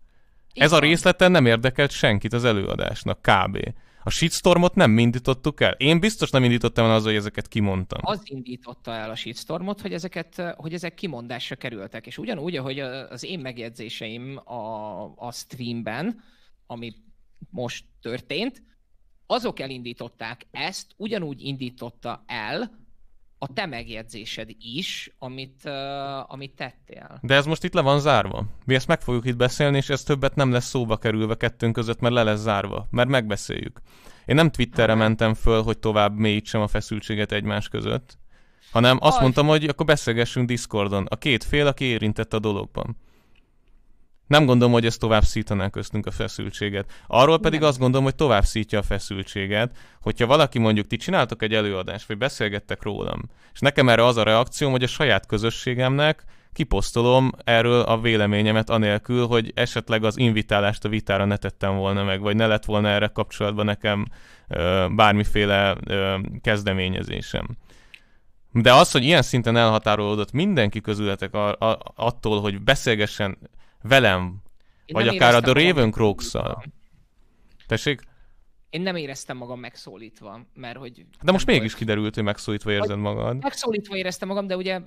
Igen. Ez a részleten nem érdekelt senkit az előadásnak, kb. A shitstormot nem indítottuk el. Én biztos nem indítottam el az, hogy ezeket kimondtam. Az indította el a shitstormot, hogy, ezeket, hogy ezek kimondásra kerültek. És ugyanúgy, ahogy az én megjegyzéseim a, a streamben, ami most történt, azok elindították ezt, ugyanúgy indította el a te megjegyzésed is, amit, uh, amit tettél. De ez most itt le van zárva. Mi ezt meg fogjuk itt beszélni, és ez többet nem lesz szóba kerülve kettőnk között, mert le lesz zárva, mert megbeszéljük. Én nem Twitterre mentem föl, hogy tovább mélyítsem a feszültséget egymás között, hanem azt Aj. mondtam, hogy akkor beszélgessünk Discordon. A két fél, aki érintett a dologban. Nem gondolom, hogy ez tovább szítaná köztünk a feszültséget. Arról pedig nem. azt gondolom, hogy tovább szítja a feszültséget, hogyha valaki mondjuk, ti csináltok egy előadást, vagy beszélgettek rólam, és nekem erre az a reakcióm, hogy a saját közösségemnek kiposztolom erről a véleményemet anélkül, hogy esetleg az invitálást a vitára ne tettem volna meg, vagy ne lett volna erre kapcsolatban nekem ö, bármiféle ö, kezdeményezésem. De az, hogy ilyen szinten elhatárolódott mindenki közületek a, a, attól, hogy beszélgessen velem, Én vagy akár a The Raven crocs szal Tessék? Én nem éreztem magam megszólítva, mert hogy... De most mégis kiderült, hogy megszólítva érzed magad. Megszólítva éreztem magam, de ugye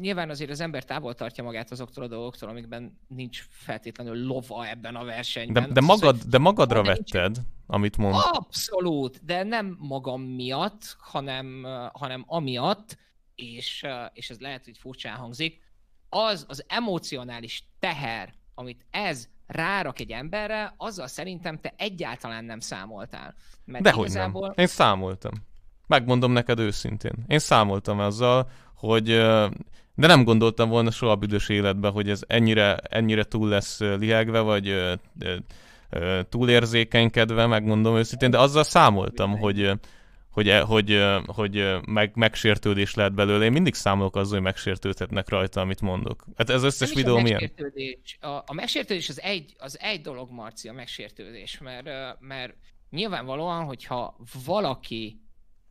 nyilván azért az ember távol tartja magát azoktól a dolgoktól, amikben nincs feltétlenül lova ebben a versenyben. De, de, magad, az, de magadra vetted, nincs. amit mondtál. Abszolút, de nem magam miatt, hanem, hanem amiatt, és, és ez lehet, hogy furcsán hangzik, az az emocionális teher, amit ez rárak egy emberre, azzal szerintem te egyáltalán nem számoltál. Mert Dehogy igazából... nem. Én számoltam. Megmondom neked őszintén. Én számoltam azzal, hogy de nem gondoltam volna soha büdös életben, hogy ez ennyire, ennyire túl lesz lihegve, vagy túlérzékenykedve, megmondom őszintén, de azzal számoltam, hogy, hogy, e, hogy, hogy meg, megsértődés lehet belőle. Én mindig számolok azzal, hogy megsértődhetnek rajta, amit mondok. Hát ez összes videó a milyen? A, a megsértődés az egy, az egy dolog, Marci, a megsértődés, mert, mert nyilvánvalóan, hogyha valaki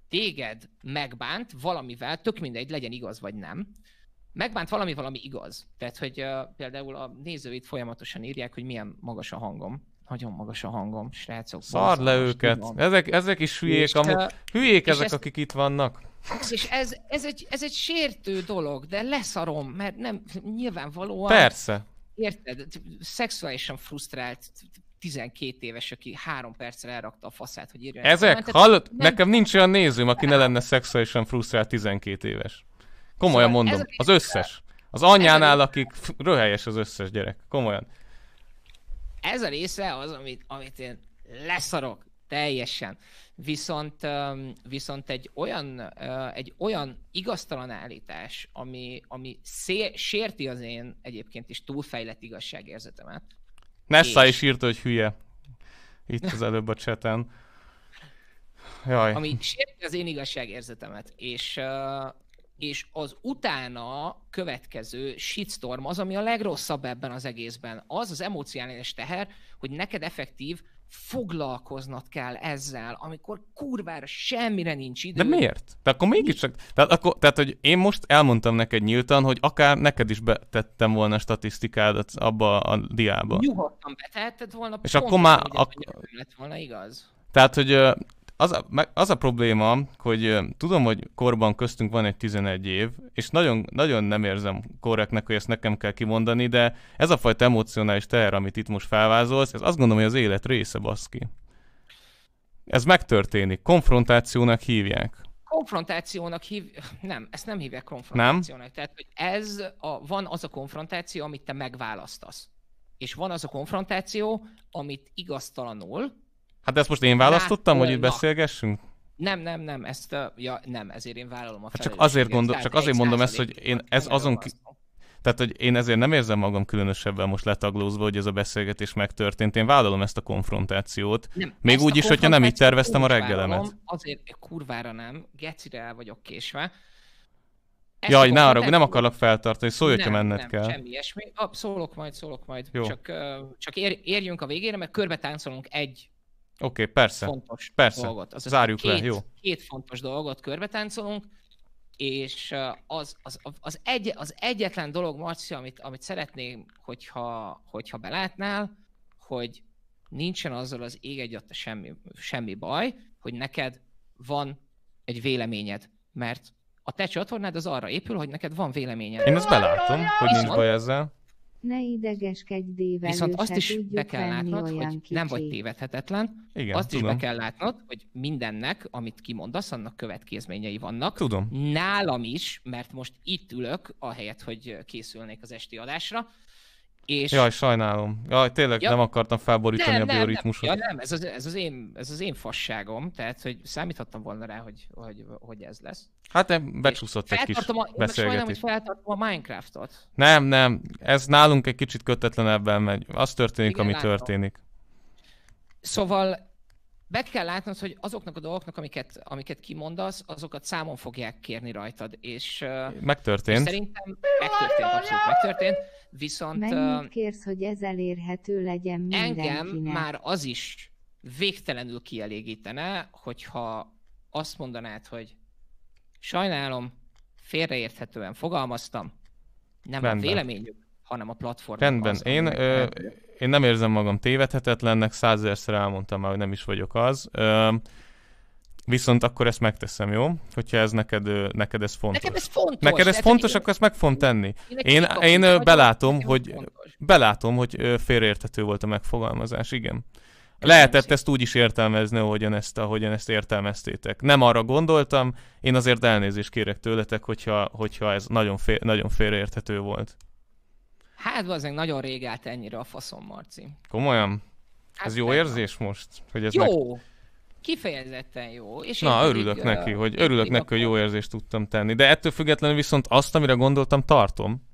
téged megbánt valamivel, tök mindegy, legyen igaz vagy nem, megbánt valami, valami igaz. Tehát, hogy uh, például a nézőit folyamatosan írják, hogy milyen magas a hangom. Nagyon magas a hangom, srácok. Szard le őket. Ezek, ezek is hülyék, amúgy. Hülyék ezek, ezt... akik itt vannak. És ez, ez, egy, ez egy sértő dolog, de leszarom, mert nem, nyilvánvalóan... Persze. Érted? szexuálisan frusztrált 12 éves, aki három percre elrakta a faszát, hogy írjon. Ezek? Hallod? Nem... Nekem nincs olyan nézőm, aki ne lenne szexuálisan frusztrált 12 éves. Komolyan szóval mondom, az összes. Az anyjánál, akik röhelyes az összes gyerek. Komolyan ez a része az, amit, amit én leszarok teljesen. Viszont, viszont egy, olyan, egy olyan igaztalan állítás, ami, ami szé- sérti az én egyébként is túlfejlett igazságérzetemet. Nessa és... is írta, hogy hülye. Itt az előbb a cseten. Jaj. Ami sérti az én igazságérzetemet, és, és az utána következő shitstorm az, ami a legrosszabb ebben az egészben. Az az emocionális teher, hogy neked effektív foglalkoznod kell ezzel, amikor kurvára semmire nincs idő. De miért? Te akkor mégiscsak, tehát, akkor, tehát hogy én most elmondtam neked nyíltan, hogy akár neked is betettem volna a statisztikádat abba a diába. Nyugodtan betetted volna, és akkor már ak- lett volna igaz. Tehát, hogy az a, az a probléma, hogy tudom, hogy korban köztünk van egy 11 év, és nagyon, nagyon nem érzem korrektnek, hogy ezt nekem kell kimondani, de ez a fajta emocionális teher, amit itt most felvázolsz, ez azt gondolom, hogy az élet része, baszki. Ez megtörténik. Konfrontációnak hívják. Konfrontációnak hív... Nem, ezt nem hívják konfrontációnak. Nem? Tehát, hogy ez a, van az a konfrontáció, amit te megválasztasz. És van az a konfrontáció, amit igaztalanul, Hát ezt most én választottam, Lát, hogy itt beszélgessünk? Nem, nem, nem, ezt, a, ja, nem, ezért én vállalom a hát csak azért, gondol, csak azért mondom ezt, hogy én ez azon, ki... tehát, hogy én ezért nem érzem magam különösebben most letaglózva, hogy ez a beszélgetés megtörtént. Én vállalom ezt a konfrontációt. Nem, Még úgy is, hogyha nem így terveztem a reggelemet. Vállalom, azért kurvára nem, gecire el vagyok késve. Ezt Jaj, ne arra, nem akarlak feltartani, szólj, hogyha menned nem, kell. semmi ilyesmi. Ah, szólok majd, szólok majd. Jó. Csak, uh, csak ér, érjünk a végére, mert körbe táncolunk egy Oké, okay, persze. Fontos persze. dolgot. Az Zárjuk két, le, jó. Két fontos dolgot körbetáncolunk, és az, az, az, egy, az egyetlen dolog, Marci, amit, amit szeretném, hogyha, hogyha belátnál, hogy nincsen azzal az ég egy semmi, semmi baj, hogy neked van egy véleményed, mert a te csatornád az arra épül, hogy neked van véleményed. Én ezt belátom, hogy nincs baj ezzel. Ne idegeskedj dévelő, Viszont hát azt is be kell látnod, hogy kicsi. nem vagy tévedhetetlen. Igen, azt tudom. is be kell látnod, hogy mindennek, amit kimondasz, annak következményei vannak. Tudom. Nálam is, mert most itt ülök, ahelyett, hogy készülnék az esti adásra, és... Jaj, sajnálom. Jaj, tényleg ja, nem akartam felborítani nem, a bioritmusot. Nem, ja, nem, ez az, ez, az én, ez az én fasságom, tehát hogy számíthattam volna rá, hogy, hogy, hogy ez lesz. Hát nem, becsúszott egy kis a, beszélgetés. Sajnálom, hogy feltartom a Minecraftot. Nem, nem, ez nálunk egy kicsit kötetlenebben megy. Az történik, Igen, ami látom. történik. Szóval be kell látnod, hogy azoknak a dolgoknak, amiket, amiket kimondasz, azokat számon fogják kérni rajtad, és... Megtörtént. És szerintem megtörtént, abszolút megtörtént viszont... Mennyit kérsz, hogy ez elérhető legyen mindenkinek? Engem már az is végtelenül kielégítene, hogyha azt mondanád, hogy sajnálom, félreérthetően fogalmaztam, nem Rendben. a véleményük, hanem a platform. Rendben, az, én, ö, én nem érzem magam tévedhetetlennek, százezerszer elmondtam már, hogy nem is vagyok az. Ö, Viszont akkor ezt megteszem, jó? Hogyha ez neked, neked ez fontos. Nekem ez fontos. Neked ez fontos, akkor ezt meg fogom tenni. Én, én, én belátom, hogy, belátom, hogy félreértető volt a megfogalmazás, igen. Lehetett ezt úgy is értelmezni, ahogyan ezt, ahogyan ezt értelmeztétek. Nem arra gondoltam, én azért elnézést kérek tőletek, hogyha, hogyha ez nagyon, fél, nagyon félreérthető volt. Hát azért nagyon rég állt ennyire a faszom, Marci. Komolyan? Hát ez jó érzés most? Hogy ez jó! Meg kifejezetten jó. És Na, örülök örülök neki, hogy örülök neki, hogy jó érzést tudtam tenni. De ettől függetlenül viszont azt, amire gondoltam, tartom.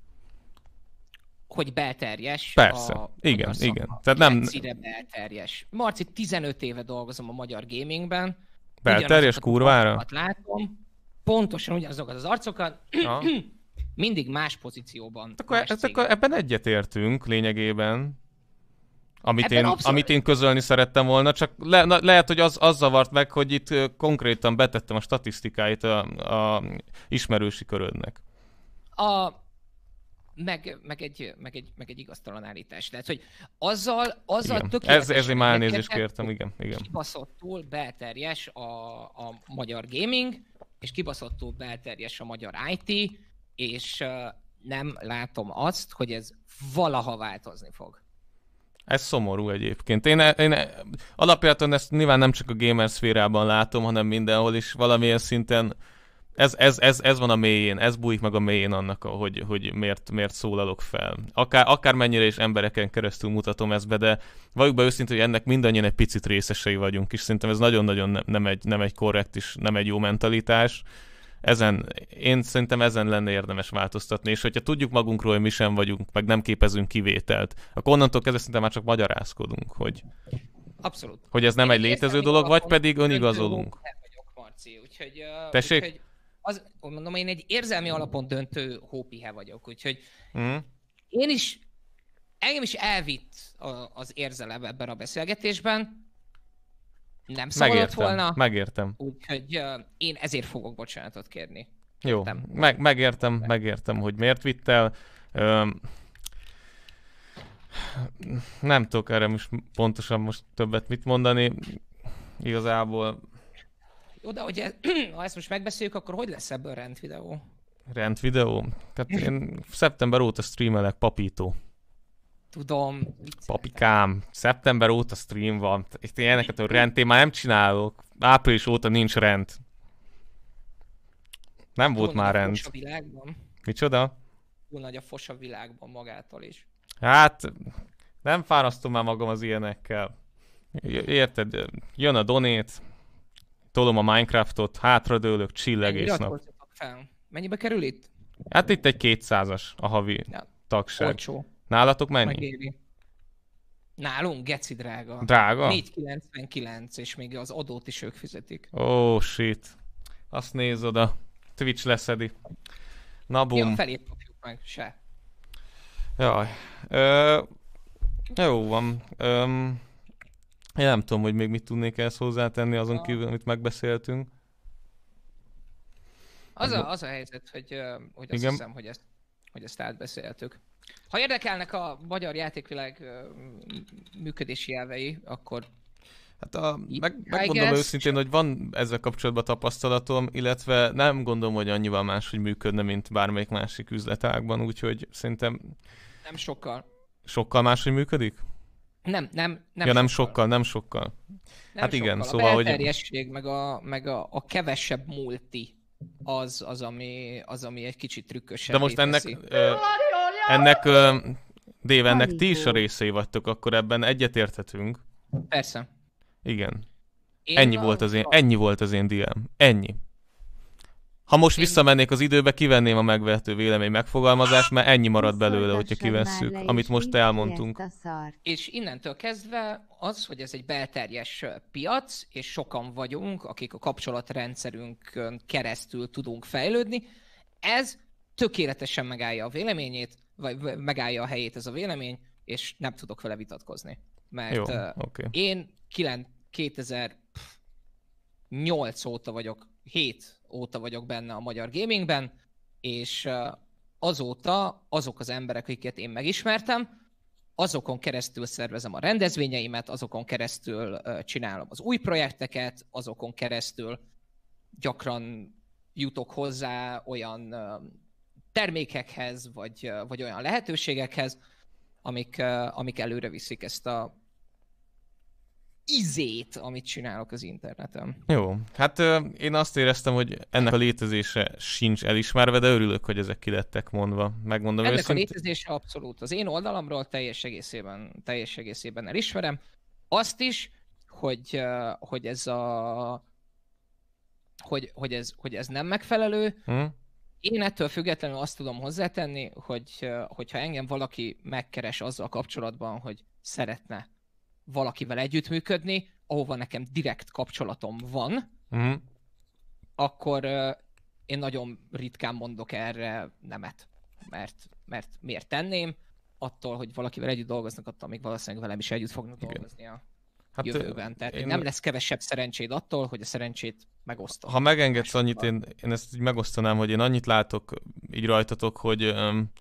Hogy belterjes. Persze, a, igen, a igen. Tehát nem... belterjes. Marci, 15 éve dolgozom a magyar gamingben. Belterjes kurvára? Látom, pontosan ugyanazokat az arcokat. Ja. mindig más pozícióban. Hát akkor, más ezt, hát akkor ebben egyetértünk lényegében. Amit én, abszolút... amit én közölni szerettem volna, csak le, na, lehet, hogy az, az zavart meg, hogy itt konkrétan betettem a statisztikáit a, a ismerősi körödnek. A, meg, meg, egy, meg, egy, meg egy igaztalan állítás. Tehát, hogy azzal, azzal igen. Ez, ezért már elnézést kértem, igen. igen. Kibaszottul belterjes a, a magyar gaming, és kibaszottul belterjes a magyar IT, és uh, nem látom azt, hogy ez valaha változni fog. Ez szomorú egyébként. Én, e- én e- alapjáton ezt nyilván nem csak a gamer szférában látom, hanem mindenhol is valamilyen szinten ez, ez, ez, ez van a mélyén, ez bújik meg a mélyén annak, hogy, hogy miért, miért szólalok fel. Akár, akármennyire is embereken keresztül mutatom ezt be, de valljuk be őszintén, hogy ennek mindannyian egy picit részesei vagyunk, és szerintem ez nagyon-nagyon nem, egy, nem egy korrekt és nem egy jó mentalitás ezen, én szerintem ezen lenne érdemes változtatni, és hogyha tudjuk magunkról, hogy mi sem vagyunk, meg nem képezünk kivételt, akkor onnantól kezdve szerintem már csak magyarázkodunk, hogy, Abszolút. hogy ez nem én egy létező dolog, vagy pedig önigazolunk. Nem vagyok, Marci, úgyhogy, Tessék? Úgyhogy az, mondom, én egy érzelmi alapon döntő hópihe vagyok, úgyhogy mm. én is, engem is elvitt az érzelem ebben a beszélgetésben, nem szólt megértem, volna. Megértem. Úgyhogy uh, én ezért fogok bocsánatot kérni. Értem. Jó, Me- megértem, megértem, hogy miért vitt el. Öm, nem tudok erre most pontosan most többet mit mondani. Igazából... Jó, de hogy ez, ha ezt most megbeszéljük, akkor hogy lesz ebből rendvideó? Rendvideó? Tehát én szeptember óta streamelek papító. Tudom. Papikám, szeptember óta stream van. Itt ilyeneket a én már nem csinálok. Április óta nincs rend. Nem Túl volt már rend. A világban. Micsoda? Túl nagy a fos a világban magától is. Hát, nem fárasztom már magam az ilyenekkel. Érted, jön a donét, tolom a Minecraftot, hátradőlök, csill egész nap. Fel? Mennyibe kerül itt? Hát itt egy 200-as a havi ja. tagság. Olcsó. Nálatok mennyi? Megéri. Nálunk geci drága. Drága? 4,99, és még az adót is ők fizetik. Ó, oh, shit. Azt néz oda. Twitch leszedi. Na bum. Ja, felét kapjuk meg, se. Jaj. Ö, jó van. Ö, én nem tudom, hogy még mit tudnék ezt hozzátenni azon kívül, amit megbeszéltünk. Az a, az a helyzet, hogy, hogy azt Igen. hiszem, hogy ezt hogy ezt átbeszéltük. Ha érdekelnek a magyar játékvilág működési elvei, akkor Hát a, meg, megmondom őszintén, hogy van ezzel kapcsolatban tapasztalatom, illetve nem gondolom, hogy annyival máshogy működne, mint bármelyik másik üzletágban, úgyhogy szerintem... Nem sokkal. Sokkal máshogy működik? Nem, nem, nem. Ja, sokkal. nem sokkal, nem sokkal. Nem hát sokkal. igen, a szóval, hogy... A meg a, meg a, a kevesebb multi az, az, ami, az, ami egy kicsit trükkös. De most ennek, uh, ennek uh, Dave, ennek ti is a részé vagytok, akkor ebben egyetérthetünk. Persze. Igen. Én ennyi, volt az én, ennyi volt az én diám. Ennyi. Ha most én... visszamennék az időbe, kivenném a megvehető vélemény megfogalmazást, mert ennyi marad belőle, hogyha kivesszük, amit most elmondtunk. És innentől kezdve az, hogy ez egy belterjes piac, és sokan vagyunk, akik a kapcsolatrendszerünkön keresztül tudunk fejlődni, ez tökéletesen megállja a véleményét, vagy megállja a helyét ez a vélemény, és nem tudok vele vitatkozni. Mert Jó, uh, okay. én 9, 2008 óta vagyok, 7 óta vagyok benne a magyar gamingben, és uh, azóta azok az emberek, akiket én megismertem, azokon keresztül szervezem a rendezvényeimet, azokon keresztül csinálom az új projekteket, azokon keresztül gyakran jutok hozzá olyan termékekhez, vagy, vagy olyan lehetőségekhez, amik, amik előre viszik ezt a, izét, amit csinálok az interneten. Jó, hát ö, én azt éreztem, hogy ennek a létezése sincs elismerve, de örülök, hogy ezek lettek mondva. Megmondom ennek őszint... a létezése abszolút. Az én oldalamról teljes egészében, teljes egészében elismerem. Azt is, hogy, hogy ez a hogy, hogy, ez, hogy ez nem megfelelő. Hmm. Én ettől függetlenül azt tudom hozzátenni, hogy hogyha engem valaki megkeres azzal kapcsolatban, hogy szeretne valakivel együttműködni, ahova nekem direkt kapcsolatom van, uh-huh. akkor uh, én nagyon ritkán mondok erre nemet. Mert, mert miért tenném? Attól, hogy valakivel együtt dolgoznak, attól még valószínűleg velem is együtt fognak Igen. dolgozni a hát jövőben. Tehát én... nem lesz kevesebb szerencséd attól, hogy a szerencsét megosztod. Ha megengedsz annyit, én, én ezt így megosztanám, hogy én annyit látok így rajtatok, hogy um,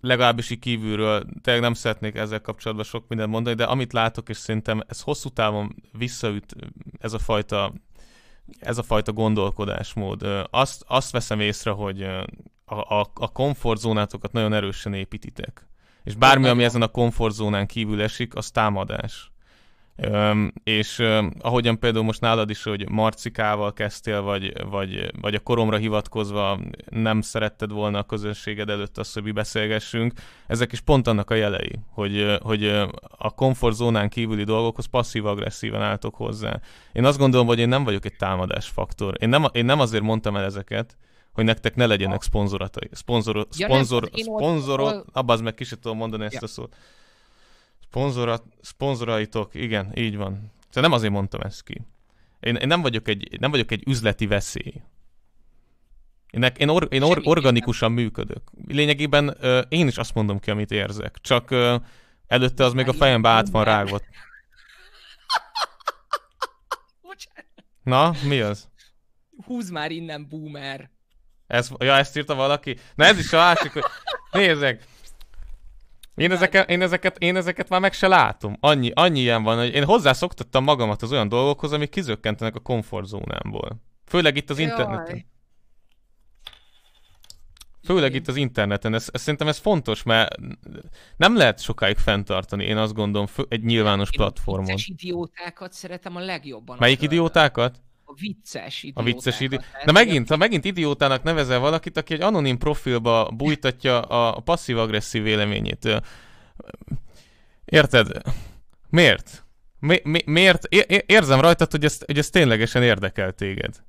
legalábbis így kívülről, tényleg nem szeretnék ezzel kapcsolatban sok mindent mondani, de amit látok, és szerintem ez hosszú távon visszaüt ez a fajta, ez a fajta gondolkodásmód. Azt, azt veszem észre, hogy a, a, a komfortzónátokat nagyon erősen építitek. És bármi, ami ezen a komfortzónán kívül esik, az támadás. Öm, és öm, ahogyan például most nálad is, hogy Marcikával kezdtél, vagy, vagy, vagy a koromra hivatkozva nem szeretted volna a közönséged előtt azt, hogy mi beszélgessünk, ezek is pont annak a jelei, hogy, hogy a komfortzónán kívüli dolgokhoz passzív-agresszíven álltok hozzá. Én azt gondolom, hogy én nem vagyok egy támadás faktor. Én nem, én nem azért mondtam el ezeket, hogy nektek ne legyenek szponzoratai. Szponzor, szponzor, ja, szponzor, szponzor, abban az meg kicsit tudom mondani ezt ja. a szót Szponzora, szponzoraitok, igen, így van. Szóval nem azért mondtam ezt ki. Én, én nem, vagyok egy, nem vagyok egy üzleti veszély. Én, én, or, én or, organikusan működök. Lényegében ö, én is azt mondom ki, amit érzek. Csak ö, előtte az még a fejembe át van rágva. Na, mi az? Húz már innen, boomer! Ez, ja, ezt írta valaki? Na ez is a másik, hogy nézzek, én ezeket, én, ezeket, én ezeket már meg se látom. Annyi, annyi ilyen van, hogy én hozzászoktattam magamat az olyan dolgokhoz, amik kizökkentenek a komfortzónámból. Főleg itt az Jaj. interneten. Főleg itt az interneten, ez, ez, szerintem ez fontos, mert nem lehet sokáig fenntartani, én azt gondolom, fő, egy nyilvános én platformon. Én idiótákat szeretem a legjobban. Melyik idiótákat? A vicces idiótákat. A vicces idi... Na megint, ha megint idiótának nevezel valakit, aki egy anonim profilba bújtatja a passzív-agresszív véleményét. Érted? Miért? Mi, mi, miért? érzem rajtad, hogy ez, hogy ez ténylegesen érdekel téged.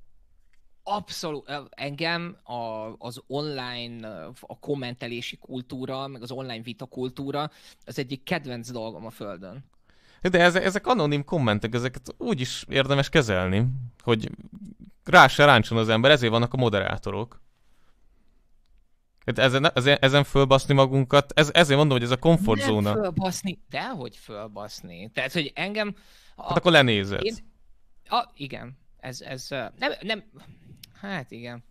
Abszolút. Engem a, az online, a kommentelési kultúra, meg az online vita kultúra az egyik kedvenc dolgom a Földön. De ezek, ezek anonim kommentek, ezeket úgy is érdemes kezelni, hogy rá se ráncson az ember, ezért vannak a moderátorok. Hát ezen, ezen, ezen fölbaszni magunkat, ez, ezért mondom, hogy ez a komfortzóna. Nem fölbaszni, dehogy fölbaszni. Tehát, hogy engem... A... Hát akkor lenézed. Én... A, igen, ez, ez nem, nem, hát igen.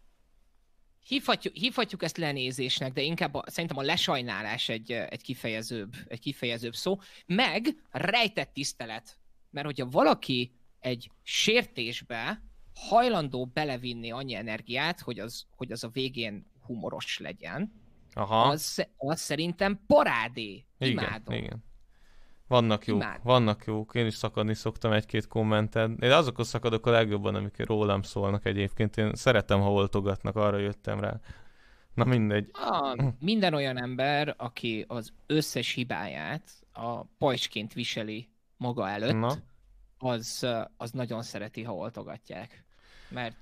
Hívhatjuk, hívhatjuk ezt lenézésnek, de inkább a, szerintem a lesajnálás egy, egy, kifejezőbb, egy kifejezőbb szó, meg rejtett tisztelet. Mert hogyha valaki egy sértésbe hajlandó belevinni annyi energiát, hogy az, hogy az a végén humoros legyen, Aha. Az, az szerintem parádé. Igen, Imádom. Igen, igen. Vannak jók, Imád. vannak jók. Én is szakadni szoktam egy-két kommentet. Én azokhoz szakadok a legjobban, amik rólam szólnak egyébként. Én szeretem, ha oltogatnak, arra jöttem rá. Na mindegy. A, minden olyan ember, aki az összes hibáját a pajcsként viseli maga előtt, Na. Az, az nagyon szereti, ha oltogatják. Mert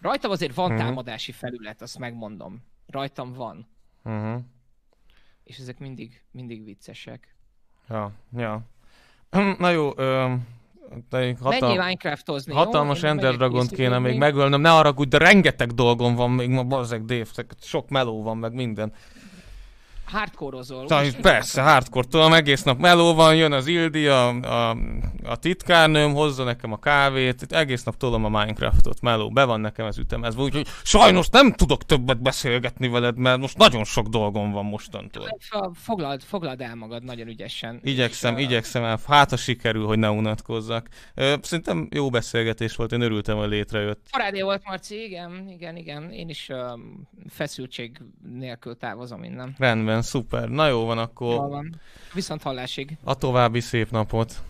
rajtam azért van uh-huh. támadási felület, azt megmondom. Rajtam van. Uh-huh. És ezek mindig, mindig viccesek. Ja, ja. Na jó, ö, hatal... Minecraftozni, Hatalmas jó? Ender Dragont kéne még megölnöm, ne arra de rengeteg dolgom van még ma, bazeg Dave, sok meló van, meg minden hardcore-ozol. Persze, hardcore tudom, egész nap meló van, jön az Ildi, a, a, a titkárnőm, hozza nekem a kávét, egész nap tudom a Minecraftot, meló, be van nekem ez ütemezve, úgyhogy sajnos nem tudok többet beszélgetni veled, mert most nagyon sok dolgom van mostantól. Foglald, foglald el magad nagyon ügyesen. Igyekszem, és, igyekszem el, hát a sikerül, hogy ne unatkozzak. Szerintem jó beszélgetés volt, én örültem, hogy létrejött. Parádé volt, Marci, igen, igen, igen, én is feszültség nélkül távozom innen. Rendben, szuper. Na jó van akkor. Jól van. Viszont hallásig. A további szép napot.